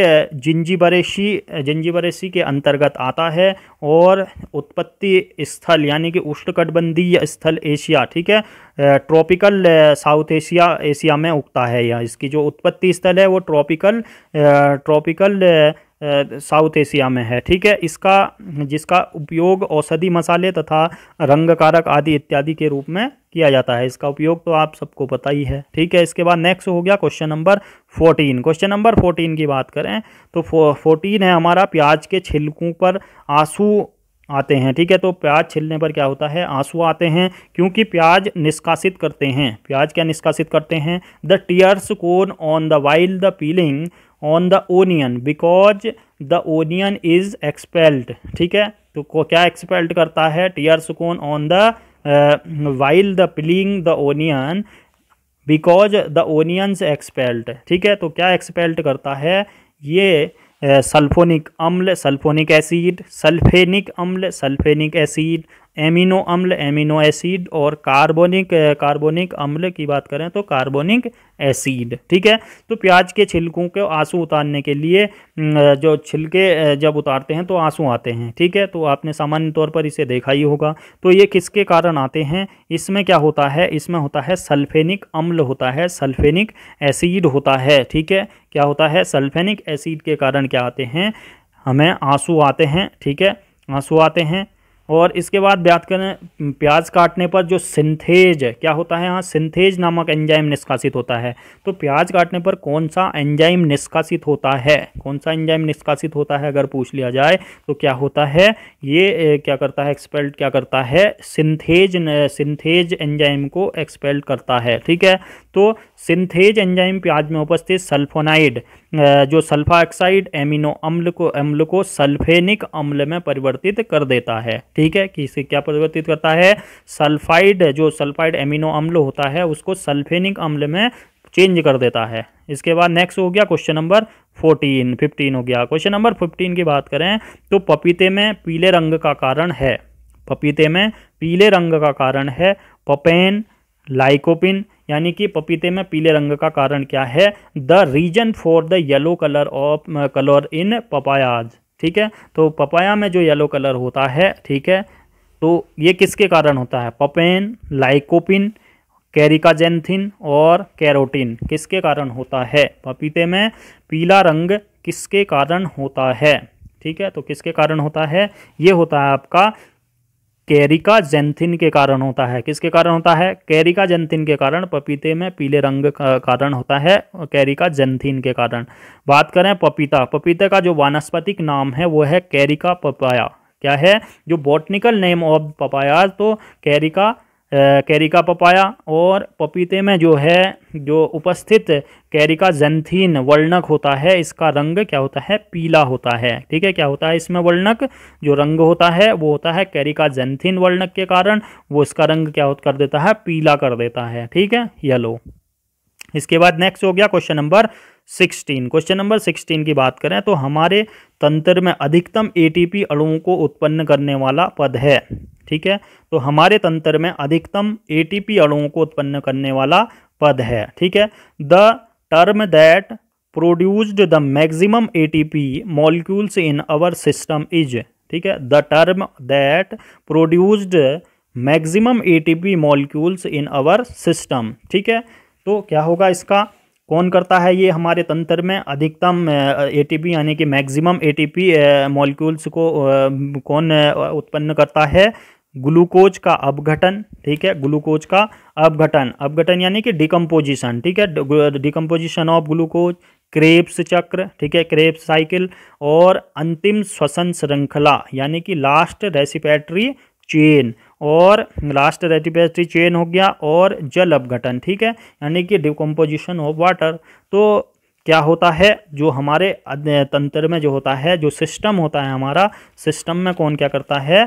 जंजीबरेशी जंजीबरेसी के अंतर्गत आता है और उत्पत्ति स्थल यानी कि उष्णकटबंधीय स्थल एशिया ठीक है ट्रॉपिकल साउथ एशिया एशिया में उगता है यह इसकी जो उत्पत्ति स्थल है वो ट्रॉपिकल ट्रॉपिकल साउथ एशिया में है ठीक है इसका जिसका उपयोग औषधि मसाले तथा रंगकारक आदि इत्यादि के रूप में किया जाता है इसका उपयोग तो आप सबको पता ही है ठीक है इसके बाद नेक्स्ट हो गया question number fourteen question number fourteen की बात करें तो फोर्टीन है हमारा प्याज के छिलकों पर आंसू आते हैं ठीक है तो प्याज छिलने पर क्या होता है आंसू आते हैं क्योंकि प्याज निष्कासित करते हैं प्याज क्या निष्कासित करते हैं the tears come on the while the peeling on the onion because the onion is expelled ठीक है तो को क्या एक्सपेल्ड करता है tears come on the while the peeling the onion because the onions expelled ठीक है तो क्या एक्सपेल्ट करता है ये सल्फोनिक अम्ल सल्फोनिक एसिड सल्फेनिक अम्ल सल्फेनिक एसिड एमिनो अम्ल एमिनो एसिड और कार्बोनिक कार्बोनिक अम्ल की बात करें तो कार्बोनिक एसिड ठीक है तो प्याज के छिलकों के आंसू उतारने के लिए जो छिलके जब उतारते हैं तो आंसू आते हैं ठीक है तो आपने सामान्य तौर पर इसे देखा ही होगा तो ये किसके कारण आते हैं इसमें क्या होता है इसमें होता है सल्फेनिक अम्ल होता है सल्फेनिक एसिड होता है ठीक है क्या होता है सल्फेनिक एसिड के कारण क्या आते हैं हमें आंसू आते हैं ठीक है आंसू आते हैं और इसके बाद बात करें प्याज काटने पर जो सिंथेज क्या होता है यहाँ सिंथेज नामक एंजाइम निष्कासित होता है तो प्याज काटने पर कौन सा एंजाइम निष्कासित होता है कौन सा एंजाइम निष्कासित होता है अगर पूछ लिया जाए तो क्या होता है ये क्या करता है एक्सपेल्ड क्या करता है सिंथेज सिंथेज एंजाइम को एक्सपेल्ड करता है ठीक है तो सिंथेज एंजाइम प्याज में उपस्थित सल्फोनाइड जो सल्फा ऑक्साइड एमिनो अम्ल को अम्ल को सल्फेनिक अम्ल में परिवर्तित कर देता है ठीक है कि इसे क्या परिवर्तित करता है सल्फाइड जो सल्फाइड एमिनो अम्ल होता है उसको सल्फेनिक अम्ल में चेंज कर देता है इसके बाद नेक्स्ट हो गया क्वेश्चन नंबर फोर्टीन फिफ्टीन हो गया क्वेश्चन नंबर फिफ्टीन की बात करें तो पपीते में पीले रंग का कारण है पपीते में पीले रंग का कारण है पपेन लाइकोपिन यानी कि पपीते में पीले रंग का कारण क्या है the reason for the yellow colour of colour in papayas ठीक है तो पपाया में जो येलो कलर होता है ठीक है तो ये किसके कारण होता है पपेन लाइकोपिन कैरिकाजेंथिन और कैरोटीन किसके कारण होता है पपीते में पीला रंग किसके कारण होता है ठीक है तो किसके कारण होता है ये होता है आपका कैरिका जेंथिन के कारण होता है किसके कारण होता है कैरिका जेंथिन के कारण पपीते में पीले रंग का कारण होता है कैरिका जेंथिन के कारण बात करें पपीता पपीते का जो वानस्पतिक नाम है वो है कैरिका पपाया क्या है जो बॉटनिकल नेम ऑफ पपाया तो कैरिका कैरिका पपाया और पपीते में जो है जो उपस्थित कैरिका जेंथीन वर्णक होता है इसका रंग क्या होता है पीला होता है ठीक है क्या होता है इसमें वर्णक जो रंग होता है वो होता है कैरिका जेंथीन वर्णक के कारण वो इसका रंग क्या कर देता है पीला कर देता है ठीक है येलो इसके बाद नेक्स्ट हो गया question number sixteen question number sixteen की बात करें तो हमारे तंत्र में अधिकतम एटीपी अणुओं को उत्पन्न करने वाला पद है ठीक है तो हमारे तंत्र में अधिकतम एटीपी अणुओं को उत्पन्न करने वाला पद है ठीक है the term that produced the maximum ATP molecules in our system is ठीक है the term that produced maximum ATP molecules in our system ठीक है तो क्या होगा इसका कौन करता है ये हमारे तंत्र में अधिकतम एटीपी यानी कि मैक्सिमम एटीपी मॉलिक्यूल्स को कौन उत्पन्न करता है ग्लूकोज का अपघटन ठीक है ग्लूकोज का अपघटन अपघटन यानी कि डिकम्पोजिशन ठीक है डिकम्पोजिशन ऑफ ग्लूकोज क्रेप्स चक्र ठीक है क्रेप्स साइकिल और अंतिम श्वसन श्रृंखला यानी कि लास्ट रेसिपेटरी चेन और लास्ट रेटिपेस्ट्री चेन हो गया और जल अपघटन ठीक है यानी कि डिकम्पोजिशन ऑफ वाटर तो क्या होता है जो हमारे तंत्र में जो होता है जो सिस्टम होता है हमारा सिस्टम में कौन क्या करता है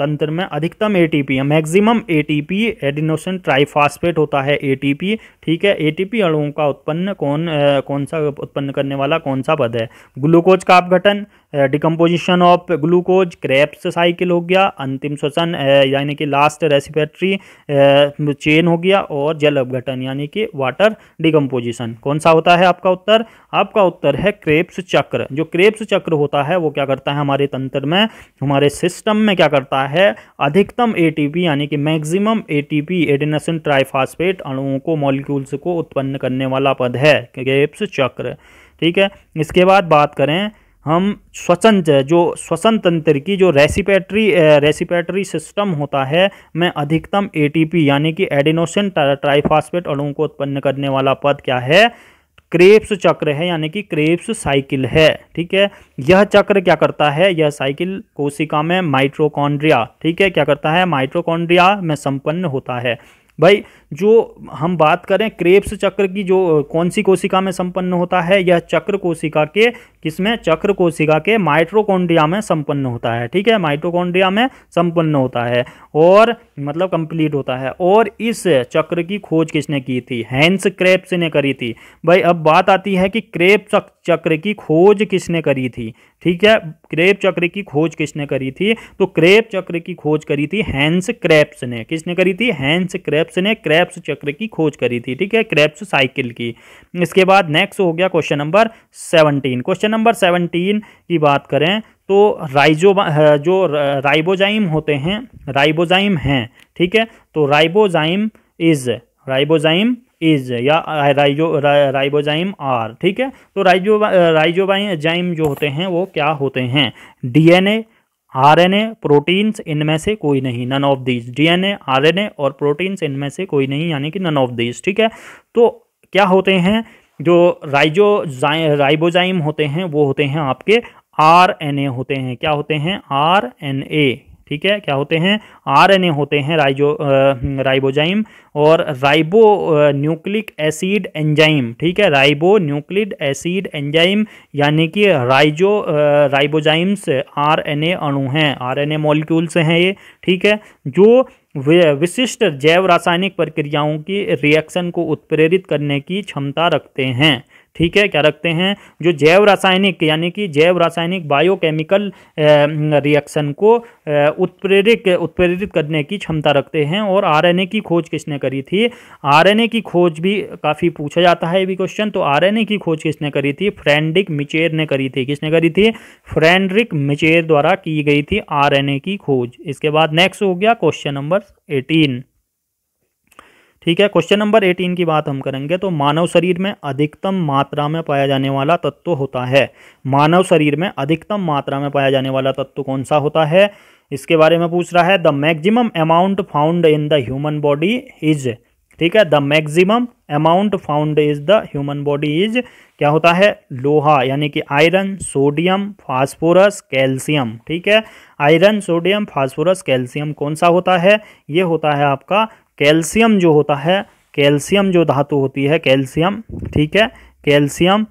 तंत्र में अधिकतम ATP maximum ATP adenosine triphosphate होता है एटीपी ठीक है एटीपी अणुओं का उत्पन्न कौन कौन सा उत्पन्न करने वाला कौन सा पद है ग्लूकोज का अपघटन decomposition of glucose Krebs cycle हो गया अंतिम श्वसन uh, यानी कि लास्ट रेसिपेटरी चेन हो गया और जल अपघटन यानी कि वाटर डिकम्पोजिशन कौन सा होता है आपका उत्तर आपका उत्तर है क्रेप्स चक्र जो क्रेप्स चक्र होता है वो क्या करता है हमारे तंत्र में हमारे सिस्टम में क्या करता है अधिकतम ए यानी कि मैक्सिमम ए एडेनोसिन ट्राइफास्फेट अणुओं को मॉलिक्यूल्स को उत्पन्न करने वाला पद है क्रेप्स चक्र ठीक है इसके बाद बात करें हम श्वसन जो तंत्र की जो रेसिपेटरी रेसिपेटरी सिस्टम होता है में अधिकतम एटीपी यानी कि एडिनोसिन ट्राइफास्फेट अणु को उत्पन्न करने वाला पद क्या है क्रेप्स चक्र है यानी कि क्रेप्स साइकिल है ठीक है यह चक्र क्या करता है यह साइकिल कोशिका में माइट्रोकॉन्ड्रिया ठीक है क्या करता है माइट्रोकॉन्ड्रिया में संपन्न होता है भाई जो हम बात करें क्रेप्स चक्र की जो कौन सी कोशिका में संपन्न होता है यह चक्र कोशिका के किसमें चक्र कोशिका के माइट्रोकोन्ड्रिया में संपन्न होता है ठीक है माइट्रोकोन्ड्रिया में संपन्न होता है और मतलब कंप्लीट होता है और इस चक्र की खोज किसने की थी हैंस क्रेप्स ने करी थी भाई अब बात आती है कि क्रेप चक्र की खोज किसने करी थी ठीक है क्रेप चक्र की खोज किसने करी थी तो क्रेप चक्र की खोज करी थी हैंस क्रेप्स ने किसने करी थी हैंस क्रेप्स ने क्रेप्स चक्र की खोज करी थी ठीक है क्रेप्स साइकिल की इसके बाद नेक्स्ट हो गया question number seventeen question number seventeen की बात करें तो राइजो जो राइबोजाइम होते हैं राइबोजाइम हैं ठीक है तो राइबोजाइम इज़ राइबोजाइम इज या राइजो रा, राइबोजाइम आर ठीक है तो राइजो राइजोबाइजाइम जो होते हैं वो क्या होते हैं डीएनए आरएनए प्रोटीन्स इनमें से कोई नहीं none of these DNA RNA और प्रोटीन्स इनमें से कोई नहीं यानी कि नन ऑफ दीज ठीक है तो क्या होते हैं जो राइजो राइबोजाइम होते हैं वो होते हैं आपके आर एन ए होते हैं क्या होते हैं आर एन ए ठीक है क्या होते हैं आर एन ए होते हैं राइजो राइबोजाइम और राइबो न्यूक्लिक एसिड एंजाइम ठीक है राइबो न्यूक्लिड एसिड एंजाइम यानी कि राइजो राइबोजाइम्स आर एन ए अणु हैं आर एन ए मॉलिक्यूल्स हैं ये ठीक है जो विशिष्ट जैव रासायनिक प्रक्रियाओं की रिएक्शन को उत्प्रेरित करने की क्षमता रखते हैं ठीक है क्या रखते हैं जो जैव रासायनिक यानी कि जैव रासायनिक बायोकेमिकल रिएक्शन को उत्प्रेरित उत्प्रेरित करने की क्षमता रखते हैं और आरएनए की खोज किसने करी थी आरएनए की खोज भी काफ़ी पूछा जाता है भी क्वेश्चन तो आरएनए की खोज किसने करी थी फ्रेंडिक मिचेर ने करी थी किसने करी थी फ्रेंड्रिक मिचेर द्वारा की गई थी आर की खोज इसके बाद नेक्स्ट हो गया क्वेश्चन नंबर एटीन ठीक है क्वेश्चन नंबर एटीन की बात हम करेंगे तो मानव शरीर में अधिकतम मात्रा में पाया जाने वाला तत्व होता है मानव शरीर में अधिकतम मात्रा में पाया जाने वाला तत्व कौन सा होता है इसके बारे में पूछ रहा है the maximum amount found in the human body is ठीक है the maximum amount found is the human body is क्या होता है लोहा यानी कि आयरन सोडियम फास्फोरस कैल्शियम ठीक है आयरन सोडियम फास्फोरस कैल्शियम कौन सा होता है ये होता है आपका कैल्शियम जो होता है कैल्शियम जो धातु होती है कैल्शियम ठीक है कैल्शियम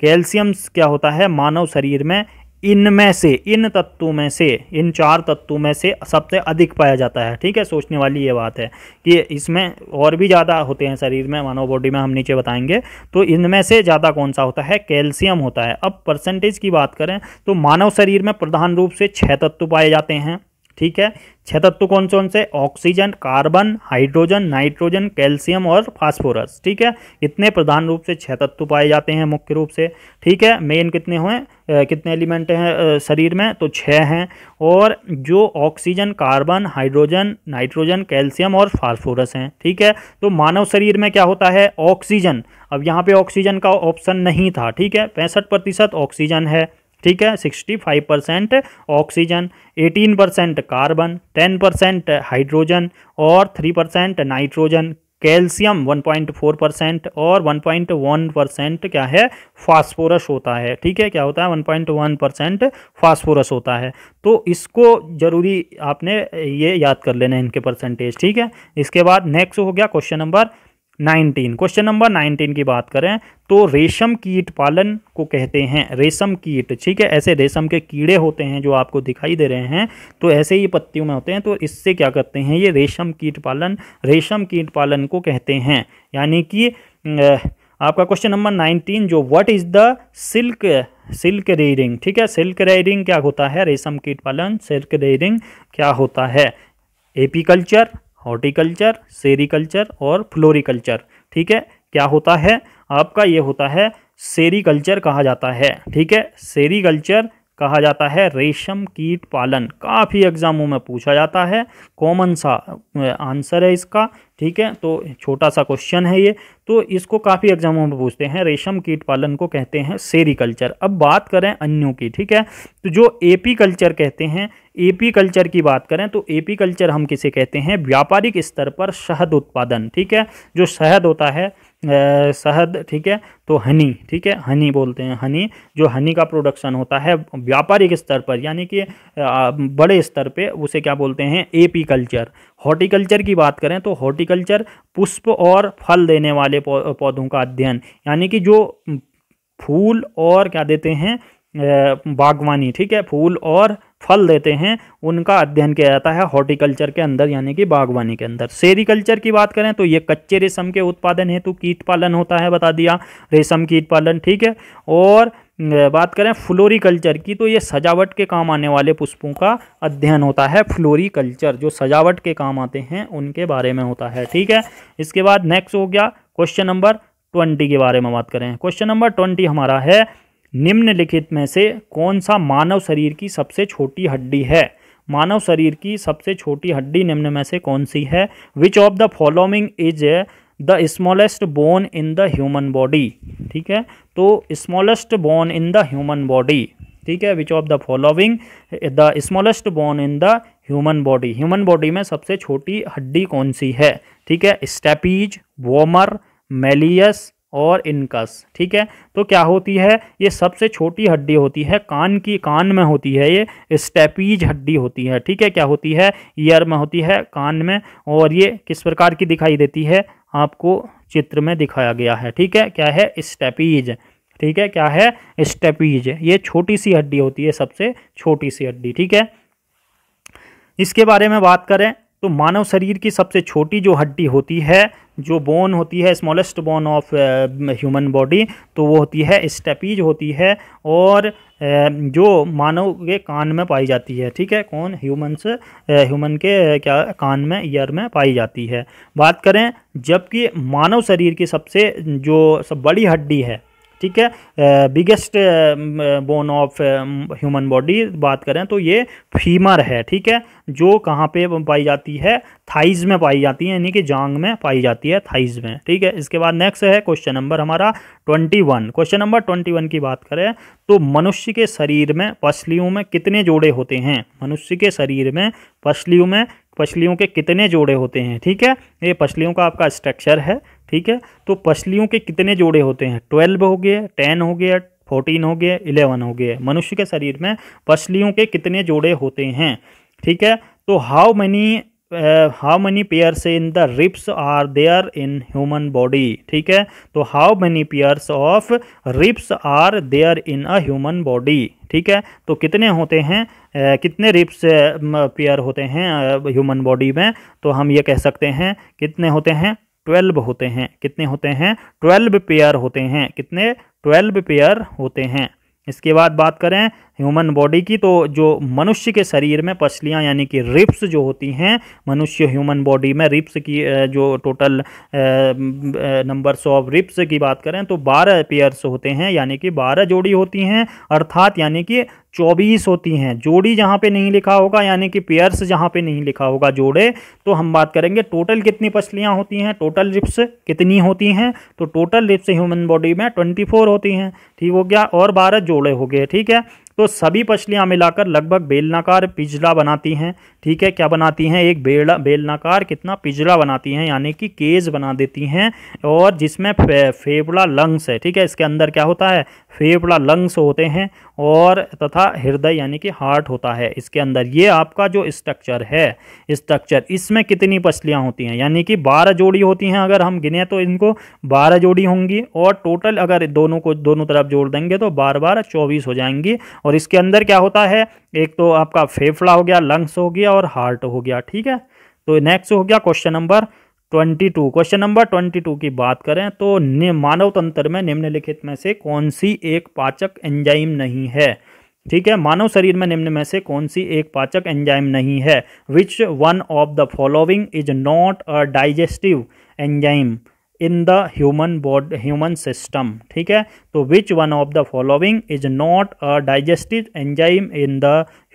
कैल्शियम क्या होता है मानव शरीर में इनमें से इन तत्वों में से इन चार तत्वों में से सबसे अधिक पाया जाता है ठीक है सोचने वाली ये बात है कि इसमें और भी ज़्यादा होते हैं शरीर में मानव बॉडी में हम नीचे बताएंगे तो इनमें से ज़्यादा कौन सा होता है कैल्शियम होता है अब परसेंटेज की बात करें तो मानव शरीर में प्रधान रूप से छः तत्व पाए जाते हैं ठीक है छह तत्व कौन से कौन से oxygen carbon hydrogen nitrogen calcium और फास्फोरस ठीक है इतने प्रधान रूप से छह तत्व पाए जाते हैं मुख्य रूप से ठीक है मेन कितने हुए कितने एलिमेंट हैं शरीर में तो छः हैं और जो oxygen carbon hydrogen nitrogen calcium और फास्फोरस हैं ठीक है तो मानव शरीर में क्या होता है ऑक्सीजन अब यहाँ पे ऑक्सीजन का ऑप्शन नहीं था ठीक है पैंसठ प्रतिशत ऑक्सीजन है ठीक है 65 percent oxygen 18 percent carbon 10 percent hydrogen और 3 परसेंट नाइट्रोजन कैल्शियम 1.4 परसेंट और 1.1 परसेंट क्या है फास्फोरस होता है ठीक है क्या होता है 1.1 परसेंट फास्फोरस होता है तो इसको जरूरी आपने ये याद कर लेना है इनके परसेंटेज ठीक है इसके बाद नेक्स्ट हो गया क्वेश्चन नंबर 19 क्वेश्चन नंबर 19 की बात करें तो रेशम कीट पालन को कहते हैं रेशम कीट ठीक है ऐसे रेशम के कीड़े होते हैं जो आपको दिखाई दे रहे हैं तो ऐसे ही पत्तियों में होते हैं तो इससे क्या करते हैं ये रेशम कीट पालन रेशम कीट पालन को कहते हैं यानी कि आपका क्वेश्चन नंबर 19 जो what is the silk silk rearing ठीक है सिल्क रेयरिंग क्या होता है रेशम कीट पालन सिल्क रेयरिंग क्या होता है एपीकल्चर हॉर्टिकल्चर सेरिकल्चर और फ्लोरिकल्चर ठीक है क्या होता है आपका ये होता है सेरिकल्चर कहा जाता है ठीक है सेरिकल्चर कहा जाता है रेशम कीट पालन काफ़ी एग्ज़ामों में पूछा जाता है कॉमन सा आंसर है इसका ठीक है तो छोटा सा क्वेश्चन है ये तो इसको काफ़ी एग्जामों में पूछते हैं रेशम कीट पालन को कहते हैं सेरिकल्चर अब बात करें अन्यों की ठीक है तो जो एपी कल्चर कहते हैं एपी कल्चर की बात करें तो एपी कल्चर हम किसे कहते हैं व्यापारिक स्तर पर शहद उत्पादन ठीक है जो शहद होता है शहद ठीक है तो हनी ठीक है हनी बोलते हैं हनी जो हनी का प्रोडक्शन होता है व्यापारिक स्तर पर यानी कि बड़े स्तर पे उसे क्या बोलते हैं एपी कल्चर हॉर्टिकल्चर की बात करें तो हॉर्टिकल्चर पुष्प और फल देने वाले पौधों का अध्ययन यानी कि जो फूल और क्या देते हैं बागवानी ठीक है फूल और फल देते हैं उनका अध्ययन किया जाता है हॉर्टिकल्चर के अंदर यानी कि बागवानी के अंदर सेरिकल्चर की बात करें तो ये कच्चे रेशम के उत्पादन हेतु कीट पालन होता है बता दिया रेशम कीट पालन ठीक है और बात करें फ्लोरिकल्चर की तो ये सजावट के काम आने वाले पुष्पों का अध्ययन होता है फ्लोरिकल्चर जो सजावट के काम आते हैं उनके बारे में होता है ठीक है इसके बाद नेक्स्ट हो गया क्वेश्चन नंबर ट्वेंटी के बारे में बात करें क्वेश्चन नंबर ट्वेंटी हमारा है निम्नलिखित में से कौन सा मानव शरीर की सबसे छोटी हड्डी है मानव शरीर की सबसे छोटी हड्डी निम्न में से कौन सी है which of the following is the smallest bone in the human body ठीक है तो smallest bone in the human body ठीक है which of the following the smallest bone in the human body human body में सबसे छोटी हड्डी कौन सी है ठीक है स्टेपीज वॉमर मेलियस और इनकस ठीक है तो क्या होती है ये सबसे छोटी हड्डी होती है कान की कान में होती है ये स्टेपीज हड्डी होती है ठीक है क्या होती है ईयर में होती है कान में और ये किस प्रकार की दिखाई देती है आपको चित्र में दिखाया गया है ठीक है क्या है स्टेपीज ठीक है क्या है स्टेपीज ये छोटी सी हड्डी होती है सबसे छोटी सी हड्डी ठीक है इसके बारे में बात करें तो मानव शरीर की सबसे छोटी जो हड्डी होती है जो बोन होती है smallest bone of human body तो वो होती है स्टेपीज होती है और uh, जो मानव के कान में पाई जाती है ठीक है कौन से ह्यूमन uh, के uh, क्या कान में ईयर में पाई जाती है बात करें जबकि मानव शरीर की सबसे जो सब बड़ी हड्डी है ठीक है biggest bone of human body बात करें तो ये फीमर है ठीक है जो कहाँ पे पाई जाती है थाइज में पाई जाती है यानी कि जांग में पाई जाती है थाइज में ठीक है इसके बाद नेक्स्ट है क्वेश्चन नंबर हमारा twenty one question number twenty one की बात करें तो मनुष्य के शरीर में पसलियों में कितने जोड़े होते हैं मनुष्य के शरीर में पसलियों में पसलियों के कितने जोड़े होते हैं ठीक है ये पसलियों का आपका स्ट्रक्चर है ठीक है तो पसलियों के कितने जोड़े होते हैं ट्वेल्व हो गए टेन हो गया फोर्टीन हो गया इलेवन हो गए मनुष्य के शरीर में पसलियों के कितने जोड़े होते हैं ठीक है तो how many how many pairs in the ribs are there in human body ठीक है तो how many pairs of ribs are there in a human body ठीक है तो कितने होते हैं uh, कितने रिप्स पेयर होते हैं ह्यूमन uh, बॉडी में तो हम ये कह सकते हैं कितने होते हैं ट्वेल्व होते हैं कितने होते हैं ट्वेल्व पेयर होते हैं कितने ट्वेल्व पेयर होते हैं इसके बाद बात करें ह्यूमन बॉडी की तो जो मनुष्य के शरीर में पसलियाँ यानी कि रिप्स जो होती हैं मनुष्य ह्यूमन बॉडी में रिप्स की जो टोटल नंबर्स ऑफ रिप्स की बात करें तो बारह पेयर्स होते हैं यानी कि बारह जोड़ी होती हैं अर्थात यानी कि चौबीस होती हैं जोड़ी जहाँ पे नहीं लिखा होगा यानी कि पेयर्स जहाँ पे नहीं लिखा होगा जोड़े तो हम बात करेंगे टोटल कितनी पसलियाँ होती हैं टोटल रिप्स कितनी होती हैं तो टोटल रिप्स ह्यूमन बॉडी में ट्वेंटी फोर होती हैं ठीक हो गया और बारह जोड़े हो गए ठीक है तो सभी पछलियाँ मिलाकर लगभग बेलनाकार पिजला बनाती हैं ठीक है क्या बनाती हैं एक बेला बेलनाकार कितना पिजला बनाती हैं यानी कि केज बना देती हैं और जिसमें फे, फेफड़ा लंग्स है ठीक है इसके अंदर क्या होता है फेफड़ा लंग्स होते हैं और तथा हृदय यानी कि हार्ट होता है इसके अंदर ये आपका जो स्ट्रक्चर है स्ट्रक्चर इसमें कितनी पछलियाँ होती हैं यानी कि बारह जोड़ी होती हैं अगर हम गिने तो इनको बारह जोड़ी होंगी और टोटल अगर दोनों को दोनों तरफ जोड़ देंगे तो बार बार चौबीस हो जाएंगी और और इसके अंदर क्या होता है एक तो आपका फेफड़ा हो गया लंग्स हो गया और हार्ट हो गया ठीक है तो नेक्स्ट हो गया question number twenty two question number twenty two की बात करें तो मानव तंत्र में निम्नलिखित में से कौन सी एक पाचक एंजाइम नहीं है ठीक है मानव शरीर में निम्न में से कौन सी एक पाचक एंजाइम नहीं है which one of the following is not a digestive enzyme in the human body human system ठीक है तो which one of the following is not a digestive enzyme in the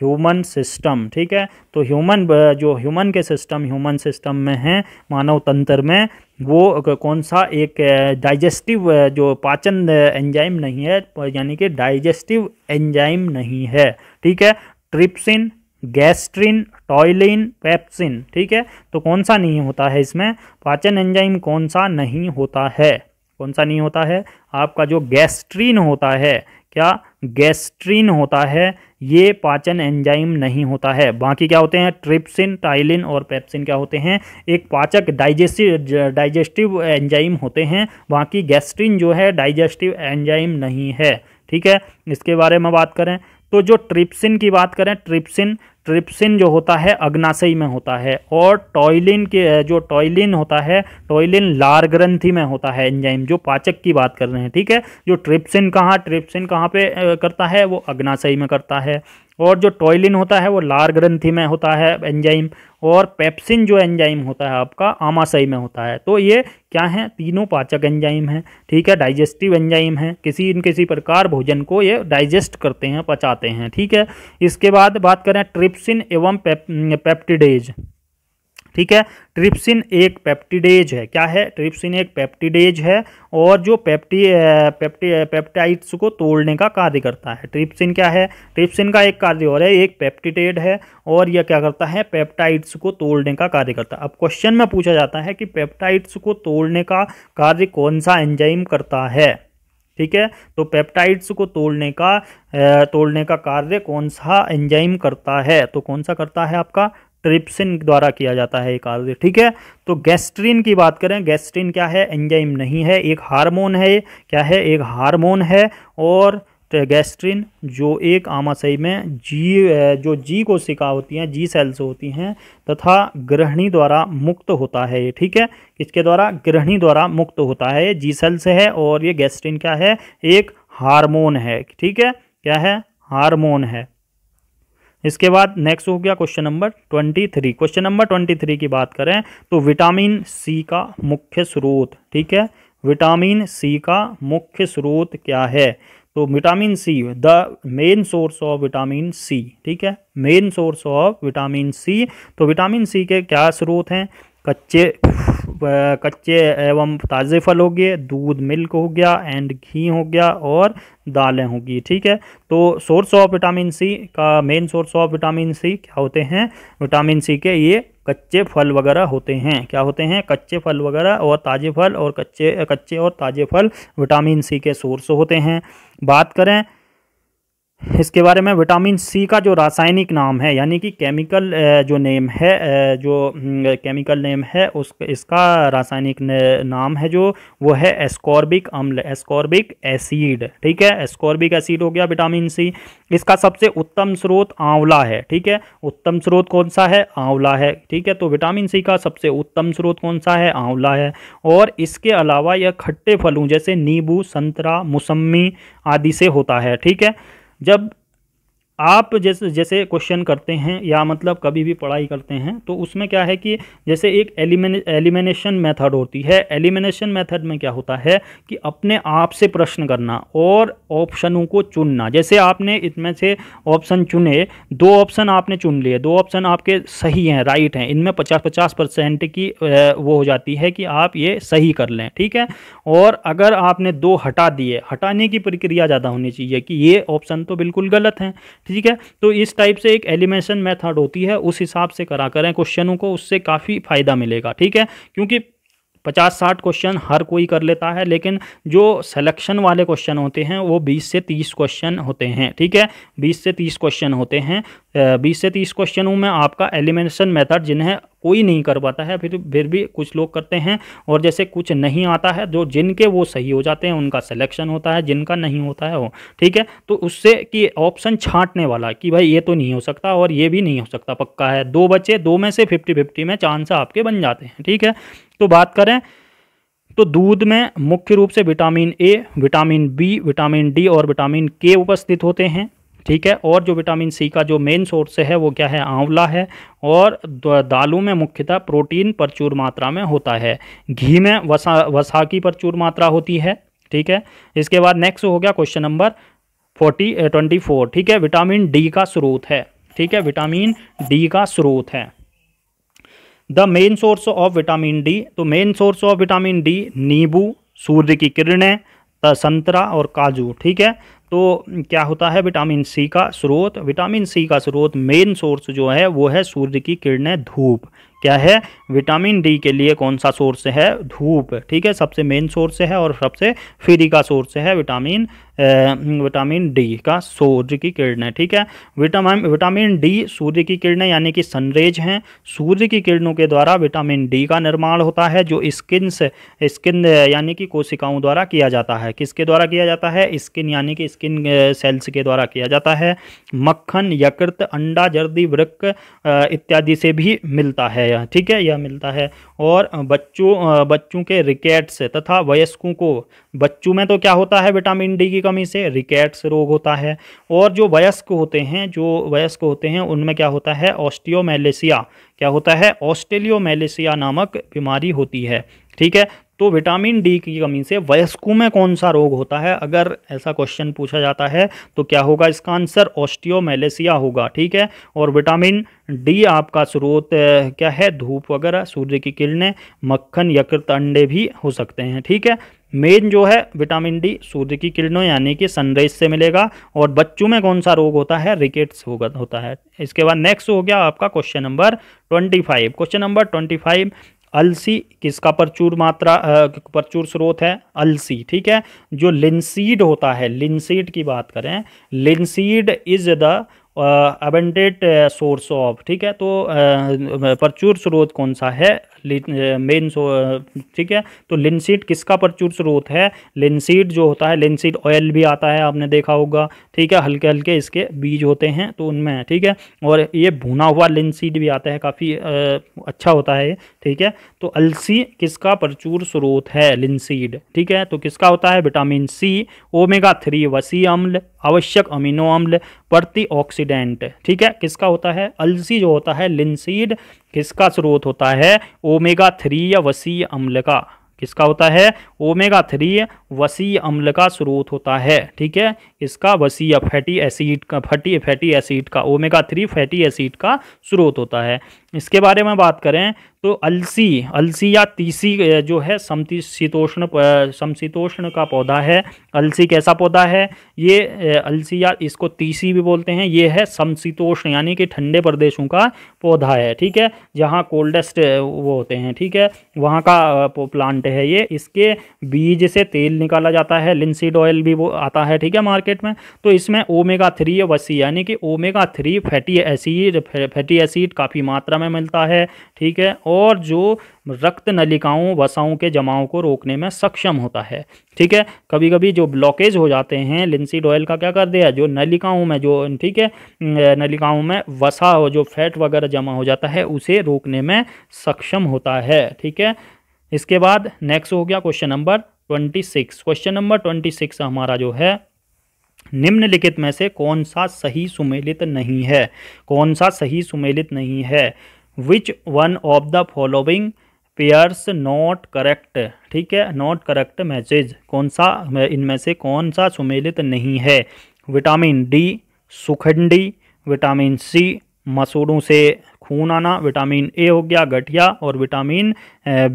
human system ठीक है तो human जो human के system human system में है मानव तंत्र में वो कौन सा एक डाइजेस्टिव जो पाचन एंजाइम नहीं है यानी कि डाइजेस्टिव एंजाइम नहीं है ठीक है ट्रिप्सिन गैस्ट्रिन टॉयलिन पैप्सिन ठीक है तो कौन सा नहीं होता है इसमें पाचन एंजाइम कौन सा नहीं होता है कौन सा नहीं होता है आपका जो गैस्ट्रीन होता है क्या गैस्ट्रीन होता है ये पाचन एंजाइम नहीं होता है बाकी क्या होते हैं ट्रिप्सिन टाइलिन और पेप्सिन क्या होते हैं एक पाचक डाइजेस्टिव डाइजेस्टिव एंजाइम होते हैं बाकी गैस्ट्रीन जो है डाइजेस्टिव एंजाइम नहीं है ठीक है इसके बारे में बात करें तो जो ट्रिप्सिन की बात करें ट्रिप्सिन ट्रिप्सिन जो होता है अग्नाशयी में होता है और टॉयलिन के जो टॉयलिन होता है टॉयलिन लार ग्रंथि में होता है एंजाइम जो पाचक की बात कर रहे हैं ठीक है जो ट्रिप्सिन कहाँ ट्रिप्सिन कहाँ पे करता है वो अग्नाशयी में करता है और जो टॉयलिन होता है वो लार ग्रंथि में होता है एंजाइम और पेप्सिन जो एंजाइम होता है आपका आमाशय में होता है तो ये क्या है तीनों पाचक एंजाइम हैं ठीक है डाइजेस्टिव एंजाइम हैं किसी न किसी प्रकार भोजन को ये डाइजेस्ट करते हैं पचाते हैं ठीक है इसके बाद बात करें ट्रिप्सिन एवं पेप, पेप्टिडेज ठीक है ट्रिप्सिन एक पेप्टिडेज है क्या है ट्रिप्सिन एक पेप्टिडेज है और जो पेप्टी पेप्टी पेप्टाइट्स को तोड़ने का कार्य करता है ट्रिप्सिन क्या है ट्रिप्सिन का एक कार्य और है एक पेप्टिडेड है और यह क्या करता है पेप्टाइट्स को तोड़ने का कार्य करता है अब क्वेश्चन में पूछा जाता है कि पेप्टाइट्स को तोड़ने का कार्य कौन सा एंजाइम करता है ठीक है तो पेप्टाइड्स को तोड़ने का तोड़ने का कार्य कौन सा एंजाइम करता है तो कौन सा करता है आपका ट्रिप्सिन द्वारा किया जाता है ये कार्य ठीक है तो गैस्ट्रिन की बात करें गैस्ट्रिन क्या है एंजाइम नहीं है एक हार्मोन है क्या है एक हार्मोन है और तो गैस्ट्रिन जो एक आमाशय में जी जो जी को सिका होती हैं जी सेल्स होती हैं तथा ग्रहणी द्वारा मुक्त होता है ये ठीक है इसके द्वारा ग्रहणी द्वारा मुक्त होता है जी सेल्स है और ये गैस्ट्रिन क्या है एक हार्मोन है ठीक है क्या है हार्मोन है इसके बाद नेक्स्ट हो गया question number twenty three question number twenty three की बात करें तो विटामिन सी का मुख्य स्रोत ठीक है विटामिन सी का मुख्य स्रोत क्या है तो vitamin C the main source of vitamin C ठीक है main source of vitamin C तो विटामिन सी के क्या स्रोत हैं कच्चे कच्चे एवं ताज़े फल हो गए दूध मिल्क हो गया एंड घी हो गया और दालें होगी ठीक है तो सोर्स ऑफ विटामिन सी का main source of vitamin C क्या होते हैं विटामिन सी के ये कच्चे फल वगैरह होते हैं क्या होते हैं कच्चे फल वगैरह और ताज़े फल और कच्चे कच्चे और ताज़े फल विटामिन सी के सोर्स होते हैं बात करें इसके बारे में विटामिन सी का जो रासायनिक नाम है यानी कि केमिकल जो नेम है जो केमिकल नेम है उस इसका रासायनिक नाम है जो वो है एस्कॉर्बिक अम्ल एस्कॉर्बिक एसिड ठीक है एस्कॉर्बिक एसिड हो गया विटामिन सी इसका सबसे उत्तम स्रोत आंवला है ठीक है उत्तम स्रोत कौन सा है आंवला है ठीक है तो विटामिन सी का सबसे उत्तम स्रोत कौन सा है आंवला है और इसके अलावा यह खट्टे फलों जैसे नींबू संतरा मौसमी आदि से होता है ठीक है जब आप जैसे जैसे क्वेश्चन करते हैं या मतलब कभी भी पढ़ाई करते हैं तो उसमें क्या है कि जैसे एक एलिमिने एलिमिनेशन मेथड होती है एलिमिनेशन मेथड में क्या होता है कि अपने आप से प्रश्न करना और ऑप्शनों को चुनना जैसे आपने इसमें से ऑप्शन चुने दो ऑप्शन आपने चुन लिए दो ऑप्शन आपके सही हैं राइट हैं इनमें पचास पचास परसेंट की वो हो जाती है कि आप ये सही कर लें ठीक है और अगर आपने दो हटा दिए हटाने की प्रक्रिया ज़्यादा होनी चाहिए कि ये ऑप्शन तो बिल्कुल गलत हैं ठीक है तो इस टाइप से एक एलिमेशन मेथड होती है उस हिसाब से करा करें क्वेश्चनों को उससे काफ़ी फ़ायदा मिलेगा ठीक है क्योंकि पचास साठ क्वेश्चन हर कोई कर लेता है लेकिन जो सिलेक्शन वाले क्वेश्चन होते हैं वो बीस से तीस क्वेश्चन होते हैं ठीक है बीस से तीस क्वेश्चन होते हैं बीस से तीस क्वेश्चनों में आपका एलिमिनेशन मेथड जिन्हें कोई नहीं कर पाता है फिर फिर भी कुछ लोग करते हैं और जैसे कुछ नहीं आता है जो जिनके वो सही हो जाते हैं उनका सिलेक्शन होता है जिनका नहीं होता है वो ठीक है तो उससे कि ऑप्शन छांटने वाला कि भाई ये तो नहीं हो सकता और ये भी नहीं हो सकता पक्का है दो बच्चे दो में से फिफ्टी फिफ्टी में चांस आपके बन जाते हैं ठीक है तो बात करें तो दूध में मुख्य रूप से vitamin A vitamin B vitamin D और विटामिन के उपस्थित होते हैं ठीक है और जो विटामिन सी का जो मेन सोर्स है वो क्या है आंवला है और दालों में मुख्यतः प्रोटीन प्रचुर मात्रा में होता है घी में वसा वसा की प्रचुर मात्रा होती है ठीक है इसके बाद नेक्स्ट हो गया question number forty twenty four ठीक है विटामिन डी का स्रोत है ठीक है विटामिन डी का स्रोत है the main source of vitamin D तो main source of vitamin D नींबू सूर्य की किरणें संतरा और काजू ठीक है तो क्या होता है विटामिन सी का स्रोत विटामिन सी का स्रोत मेन सोर्स जो है वो है सूर्य की किरणें धूप क्या है विटामिन डी के लिए कौन सा सोर्स है धूप ठीक है सबसे मेन सोर्स है और सबसे फ्री का सोर्स है विटामिन विटामिन डी का सूर्य की किरणें ठीक है विटामिन विटामिन डी सूर्य की किरणें यानी कि सनरेज हैं सूर्य की किरणों के द्वारा विटामिन डी का निर्माण होता है जो स्किन से स्किन यानी कि कोशिकाओं द्वारा किया जाता है किसके द्वारा किया जाता है स्किन यानी कि स्किन सेल्स के द्वारा किया जाता है मक्खन यकृत अंडा जर्दी वृक्क इत्यादि से भी मिलता है यह ठीक है यह मिलता है और बच्चों बच्चों के रिकेट्स तथा वयस्कों को बच्चों में तो क्या होता है विटामिन डी की कमी से रिकेट्स रोग होता है और जो वयस्क होते हैं जो वयस्क होते हैं उनमें क्या होता है ऑस्टियोमेलेसिया क्या होता है ऑस्टेलियोमेलेसिया नामक बीमारी होती है ठीक है तो विटामिन डी की कमी से वयस्कों में कौन सा रोग होता है अगर ऐसा क्वेश्चन पूछा जाता है तो क्या होगा इसका आंसर ऑस्टियोमेलेसिया होगा ठीक है और विटामिन डी आपका स्रोत क्या है धूप वगैरह सूर्य की किरणें मक्खन यकृत अंडे भी हो सकते हैं ठीक है मेन जो है विटामिन डी सूर्य की किरणों यानी कि सनरेज से मिलेगा और बच्चों में कौन सा रोग होता है रिकेट्स होगा होता है इसके बाद नेक्स्ट हो गया आपका question number twenty five question number twenty five अलसी किसका प्रचुर मात्रा प्रचुर स्रोत है अलसी ठीक है जो लिनसीड होता है लिनसीड की बात करें linseed is the abundant source of ठीक है तो प्रचुर स्रोत कौन सा है मेन ठीक है तो लिनसीड किसका प्रचुर स्रोत है लिनसीड जो होता है लिनसीड ऑयल भी आता है आपने देखा होगा ठीक है हल्के हल्के इसके बीज होते हैं तो उनमें ठीक है और ये भुना हुआ लिनसीड भी आता है काफ़ी अच्छा होता है ठीक है तो अलसी किसका प्रचुर स्रोत है लिनसीड ठीक है तो किसका होता है विटामिन सी ओमेगा थ्री वसी अम्ल आवश्यक अमीनो अम्ल प्रति ऑक्सीडेंट ठीक है किसका होता है अलसी जो होता है लिनसीड किसका स्रोत होता है ओमेगा थ्री या वसीय अम्ल का किसका होता है ओमेगा थ्री वसी अम्ल का स्रोत होता है ठीक है इसका वसी फैटी एसिड का फटी फैटी एसिड का ओमेगा थ्री फैटी एसिड का स्रोत होता है इसके बारे में बात करें तो अलसी अलसी या तीसी जो है समीतोष्ण शीतोष्ण समशीतोष्ण का पौधा है अलसी कैसा पौधा है ये अलसी या इसको तीसी भी बोलते हैं ये है समशीतोष्ण यानी कि ठंडे प्रदेशों का पौधा है ठीक है जहाँ कोल्डेस्ट वो होते हैं ठीक है वहाँ का प्लांट है ये इसके बीज से तेल निकाला जाता है लिंसिड ऑयल भी वो आता है ठीक है मार्केट में तो इसमें ओमेगा थ्री वसी यानी कि omega three fatty acid fatty acid काफ़ी मात्रा में मिलता है ठीक है और जो रक्त नलिकाओं वसाओं के जमाव को रोकने में सक्षम होता है ठीक है कभी कभी जो ब्लॉकेज हो जाते हैं लिंसिड ऑयल का क्या कर दिया जो नलिकाओं में जो ठीक है अं, नलिकाओं में वसा हो जो फैट वगैरह जमा हो जाता है उसे रोकने में सक्षम होता है ठीक है इसके बाद नेक्स्ट हो गया question number twenty six question number twenty six हमारा जो है निम्नलिखित में से कौन सा सही सुमेलित नहीं है कौन सा सही सुमेलित नहीं है which one of the following pairs not correct ठीक है नॉट करेक्ट मैसेज कौन सा इनमें से कौन सा सुमेलित नहीं है विटामिन डी सुखंडी विटामिन सी मसूरों से खून आना विटामिन ए हो गया गठिया और विटामिन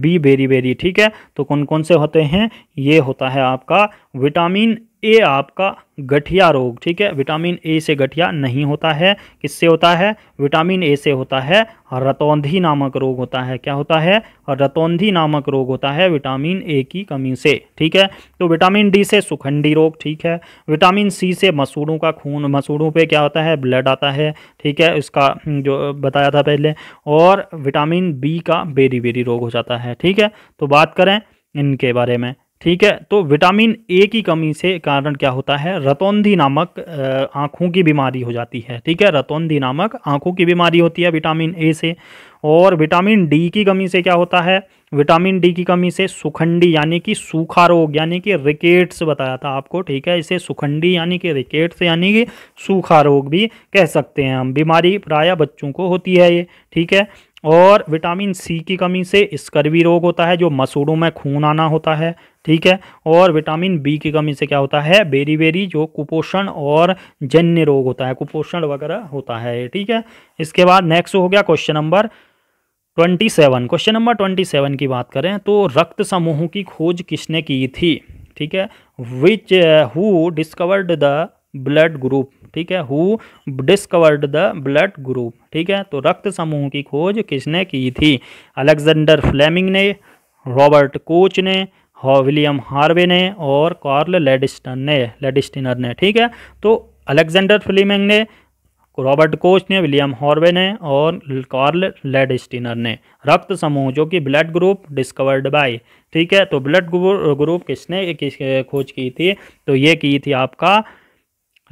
बी बेरी बेरी ठीक है तो कौन कौन से होते हैं ये होता है आपका विटामिन ए आपका गठिया रोग ठीक है विटामिन ए से गठिया नहीं होता है किससे होता है विटामिन ए से होता है रतौंधी नामक रोग होता है क्या होता है रतौंधी नामक रोग होता है विटामिन ए की कमी से ठीक है तो विटामिन डी से सुखंडी रोग ठीक है विटामिन सी से मसूड़ों का खून मसूड़ों पे क्या होता है ब्लड आता है ठीक है इसका जो बताया था पहले और विटामिन बी का बेरी बेरी रोग हो जाता है ठीक है तो बात करें इनके बारे में ठीक है तो विटामिन ए की कमी से कारण क्या होता है रतौंधी नामक आँखों की बीमारी हो जाती है ठीक है रतौंधी नामक आँखों की बीमारी होती है विटामिन ए से और विटामिन डी की कमी से क्या होता है विटामिन डी की कमी से सुखंडी यानी कि सूखा रोग यानी कि रिकेट्स बताया था आपको ठीक है इसे सुखंडी यानी कि रिकेट्स यानी कि सूखा रोग भी कह सकते हैं हम बीमारी प्रायः बच्चों को होती है ये ठीक है और विटामिन सी की कमी से स्कर्वी रोग होता है जो मसूड़ों में खून आना होता है ठीक है और विटामिन बी की कमी से क्या होता है बेरी बेरी जो कुपोषण और जन्य रोग होता है कुपोषण वगैरह होता है ठीक है इसके बाद नेक्स्ट हो गया question number twenty seven question number twenty seven की बात करें तो रक्त समूहों की खोज किसने की थी ठीक है which who discovered the blood group ठीक है who discovered the blood group ठीक है तो रक्त समूह की खोज किसने की थी अलेक्जेंडर फ्लेमिंग ने रॉबर्ट कोच ने विलियम हार्वे ने और कार्ल लेडिस्टन ने लेडिस्टिनर ने ठीक है तो अलेक्जेंडर फ्लेमिंग ने रॉबर्ट कोच ने विलियम हॉर्वे ने और कार्ल लेडिस्टिनर ने रक्त समूह जो कि ब्लड ग्रुप डिस्कवर्ड बाय ठीक है तो ब्लड ग्रुप किसने किस खोज की थी तो ये की थी आपका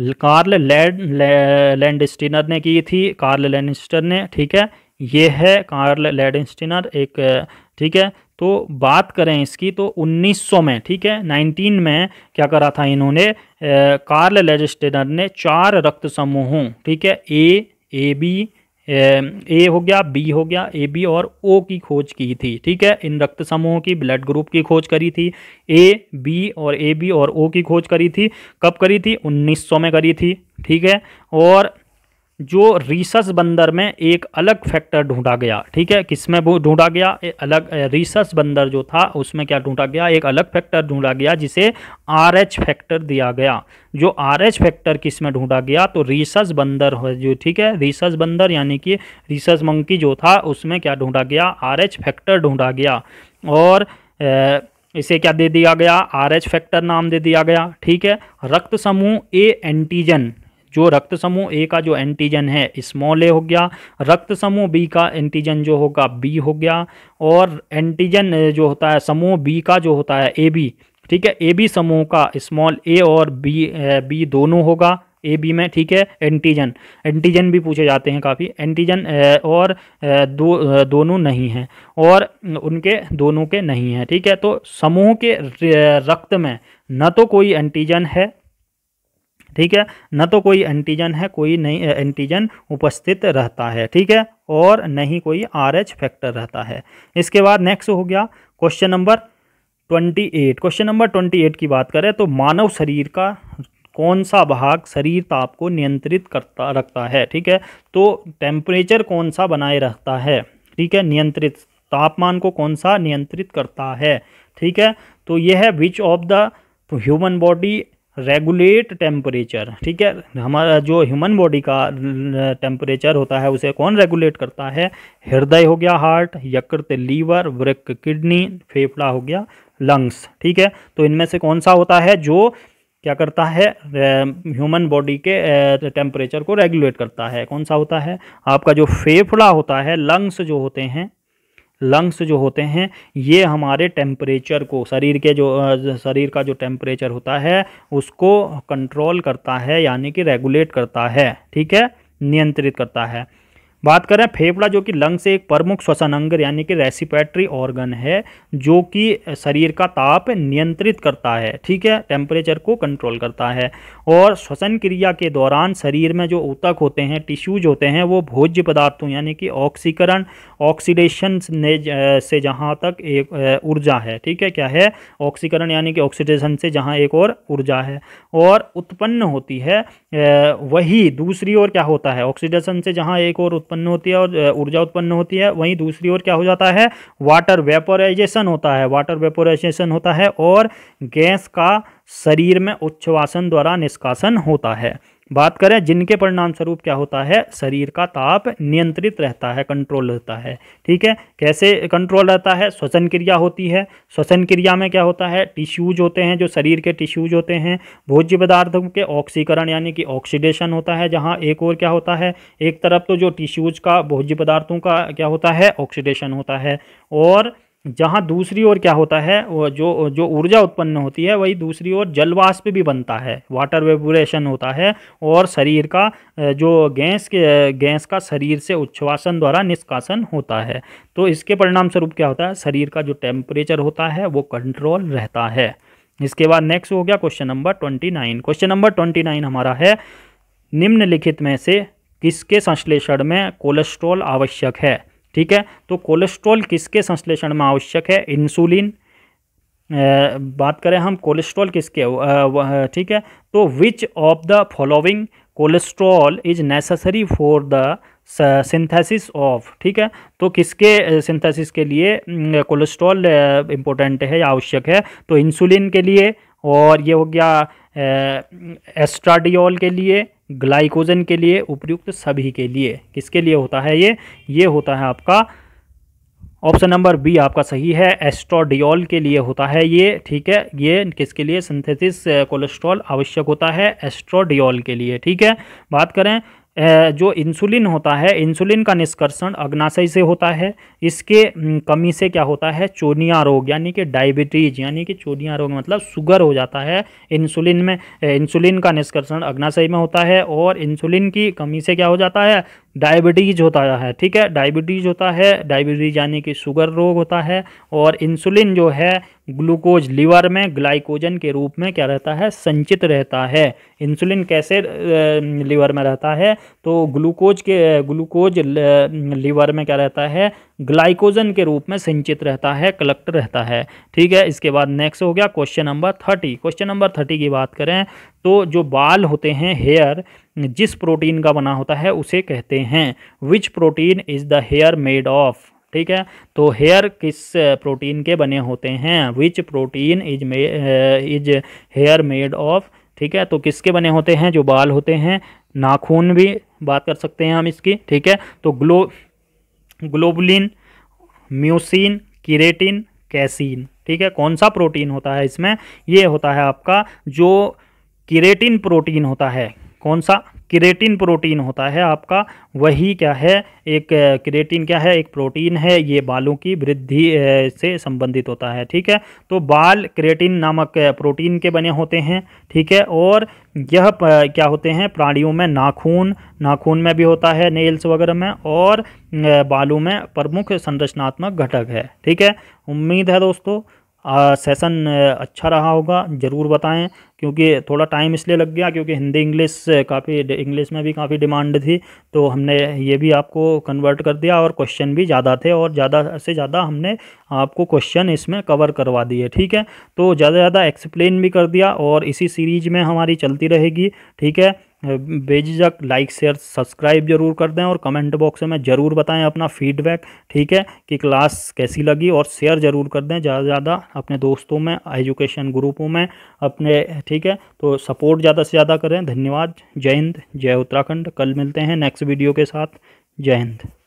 कार्ल लैंड लैंडस्टिनर ने की थी कार्ल लैंडस्टर ने ठीक है ये है कार्ल लैंडस्टिनर एक ठीक है तो बात करें इसकी तो 1900 में ठीक है 19 में क्या करा था इन्होंने कार्ल लैंडस्टिनर ने चार रक्त समूहों ठीक है ए ए बी ए हो गया बी हो गया ए बी और ओ की खोज की थी ठीक है इन रक्त समूहों की ब्लड ग्रुप की खोज करी थी ए बी और ए बी और ओ की खोज करी थी कब करी थी 1900 में करी थी ठीक है और जो रिसस बंदर में एक अलग फैक्टर ढूंढा गया ठीक है किसमें वो ढूंढा गया एक अलग रिसस बंदर जो था उसमें क्या ढूंढा गया एक अलग फैक्टर ढूंढा गया जिसे आर एच फैक्टर दिया गया जो आर एच फैक्टर किसमें ढूंढा गया तो रिसस बंदर जो ठीक है रिसस बंदर यानी कि रिसस मंकी जो था उसमें क्या ढूंढा गया आर एच फैक्टर ढूंढा गया और ए, इसे क्या दे दिया गया आर एच फैक्टर नाम दे दिया गया ठीक है रक्त समूह ए एंटीजन जो रक्त समूह ए का जो एंटीजन है स्मॉल ए हो गया रक्त समूह बी का एंटीजन जो होगा बी हो गया और एंटीजन जो होता है समूह बी का जो होता है ए बी ठीक है ए बी समूह का स्मॉल ए और बी बी दोनों होगा ए बी में ठीक है एंटीजन एंटीजन भी पूछे जाते हैं काफ़ी एंटीजन और दो दोनों नहीं हैं और उनके दोनों के नहीं हैं ठीक है तो समूह के रक्त में न तो कोई एंटीजन है ठीक है न तो कोई एंटीजन है कोई नहीं एंटीजन उपस्थित रहता है ठीक है और न ही कोई आर एच फैक्टर रहता है इसके बाद नेक्स्ट हो गया question number twenty eight question number twenty eight की बात करें तो मानव शरीर का कौन सा भाग शरीर ताप को नियंत्रित करता रखता है ठीक है तो टेम्परेचर कौन सा बनाए रखता है ठीक है नियंत्रित तापमान को कौन सा नियंत्रित करता है ठीक है तो यह है which of the human body regulate temperature ठीक है हमारा जो ह्यूमन बॉडी का टेम्परेचर होता है उसे कौन रेगुलेट करता है हृदय हो गया हार्ट यकृत लीवर वृक्क किडनी फेफड़ा हो गया लंग्स ठीक है तो इनमें से कौन सा होता है जो क्या करता है ह्यूमन बॉडी के टेम्परेचर को रेगुलेट करता है कौन सा होता है आपका जो फेफड़ा होता है लंग्स जो होते हैं लंग्स जो होते हैं ये हमारे टेम्परेचर को शरीर के जो शरीर का जो टेम्परेचर होता है उसको कंट्रोल करता है यानी कि रेगुलेट करता है ठीक है नियंत्रित करता है बात करें फेफड़ा जो कि लंग से एक प्रमुख श्वसन अंग यानी कि रेसिपेटरी ऑर्गन है जो कि शरीर का ताप नियंत्रित करता है ठीक है टेम्परेचर को कंट्रोल करता है और श्वसन क्रिया के दौरान शरीर में जो ऊतक होते हैं टिश्यूज होते हैं वो भोज्य पदार्थों यानी कि ऑक्सीकरण ऑक्सीडेशन ने से जहाँ तक एक ऊर्जा है ठीक है क्या है ऑक्सीकरण यानी कि ऑक्सीडेशन से जहाँ एक और ऊर्जा है और उत्पन्न होती है वही दूसरी ओर क्या होता है ऑक्सीडेशन से जहाँ एक और उत्पन्न होती है और ऊर्जा उत्पन्न होती है वहीं दूसरी ओर क्या हो जाता है वाटर वेपोराइजेशन होता है वाटर वेपोराइजेशन होता है और गैस का शरीर में उच्छ्वासन द्वारा निष्कासन होता है बात करें जिनके परिणाम स्वरूप क्या होता है शरीर का ताप नियंत्रित रहता है कंट्रोल रहता है ठीक है कैसे कंट्रोल रहता है श्वसन क्रिया होती है श्वसन क्रिया में क्या होता है टिश्यूज होते हैं जो शरीर के टिश्यूज होते हैं भोज्य पदार्थों के ऑक्सीकरण यानी कि ऑक्सीडेशन होता है जहाँ एक और क्या होता है एक तरफ तो जो टिश्यूज का भोज्य पदार्थों का क्या होता है ऑक्सीडेशन होता है और जहाँ दूसरी ओर क्या होता है जो जो ऊर्जा उत्पन्न होती है वही दूसरी ओर जलवाष्प भी बनता है वाटर वेबुरेशन होता है और शरीर का जो गैस के गैस का शरीर से उच्छ्वासन द्वारा निष्कासन होता है तो इसके परिणाम स्वरूप क्या होता है शरीर का जो टेम्परेचर होता है वो कंट्रोल रहता है इसके बाद नेक्स्ट हो गया question number twenty nine question number twenty nine हमारा है निम्नलिखित में से किसके संश्लेषण में कोलेस्ट्रॉल आवश्यक है ठीक है तो कोलेस्ट्रॉल किसके संश्लेषण में आवश्यक है इंसुलिन बात करें हम कोलेस्ट्रॉल किसके ठीक है तो which of the following cholesterol is necessary for the synthesis of ठीक है तो किसके सिंथेसिस के लिए कोलेस्ट्रॉल इम्पोर्टेंट है या आवश्यक है तो इंसुलिन के लिए और ये हो गया एस्ट्राडियोल के लिए ग्लाइकोजन के लिए उपयुक्त सभी के लिए किसके लिए होता है ये ये होता है आपका ऑप्शन नंबर बी आपका सही है एस्ट्रोडियोल के लिए होता है ये ठीक है ये किसके लिए सिंथेसिस कोलेस्ट्रॉल आवश्यक होता है एस्ट्रोडियोल के लिए ठीक है बात करें जो इंसुलिन होता है इंसुलिन का निष्कर्षण अग्नाशय से होता है इसके कमी से क्या होता है चोनिया रोग यानी कि डायबिटीज यानी कि चोनिया रोग मतलब शुगर हो जाता है इंसुलिन में इंसुलिन का निष्कर्षण अग्नाशय में होता है और इंसुलिन की कमी से क्या हो जाता है डायबिटीज़ होता है ठीक है डायबिटीज़ होता है डायबिटीज़ यानी कि शुगर रोग होता है और इंसुलिन जो है ग्लूकोज लीवर में ग्लाइकोजन के रूप में क्या रहता है संचित रहता है इंसुलिन कैसे लीवर में रहता है तो ग्लूकोज के ग्लूकोज लीवर में क्या रहता है ग्लाइकोजन के रूप में संचित रहता है कलेक्ट रहता है ठीक है इसके बाद नेक्स्ट हो गया question number thirty question number thirty की बात करें तो जो बाल होते हैं हेयर जिस प्रोटीन का बना होता है उसे कहते हैं which protein is the hair made of ठीक है तो हेयर किस प्रोटीन के बने होते हैं which protein is may is hair made of ठीक है तो किसके बने होते हैं जो बाल होते हैं नाखून भी बात कर सकते हैं हम इसकी ठीक है तो ग्लो ग्लोबुलिन म्यूसिन किरेटिन कैसीन ठीक है कौन सा प्रोटीन होता है इसमें ये होता है आपका जो किरेटिन प्रोटीन होता है कौन सा क्रेटिन प्रोटीन होता है आपका वही क्या है एक क्रेटिन क्या है एक प्रोटीन है ये बालों की वृद्धि से संबंधित होता है ठीक है तो बाल क्रेटिन नामक प्रोटीन के बने होते हैं ठीक है और यह क्या होते हैं प्राणियों में नाखून नाखून में भी होता है नेल्स वगैरह में और बालों में प्रमुख संरचनात्मक घटक है ठीक है उम्मीद है दोस्तों आ, सेशन अच्छा रहा होगा ज़रूर बताएं क्योंकि थोड़ा टाइम इसलिए लग गया क्योंकि हिंदी इंग्लिश काफ़ी इंग्लिश में भी काफ़ी डिमांड थी तो हमने ये भी आपको कन्वर्ट कर दिया और क्वेश्चन भी ज़्यादा थे और ज़्यादा से ज़्यादा हमने आपको क्वेश्चन इसमें कवर करवा दिए ठीक है तो ज़्यादा से ज़्यादा एक्सप्लेन भी कर दिया और इसी सीरीज में हमारी चलती रहेगी ठीक है बेझिझक लाइक शेयर सब्सक्राइब जरूर कर दें और कमेंट बॉक्स में ज़रूर बताएं अपना फीडबैक ठीक है कि क्लास कैसी लगी और शेयर ज़रूर कर दें ज़्यादा से ज़्यादा अपने दोस्तों में एजुकेशन ग्रुपों में अपने ठीक है तो सपोर्ट ज़्यादा से ज़्यादा करें धन्यवाद जय हिंद जय उत्तराखंड कल मिलते हैं नेक्स्ट वीडियो के साथ जय हिंद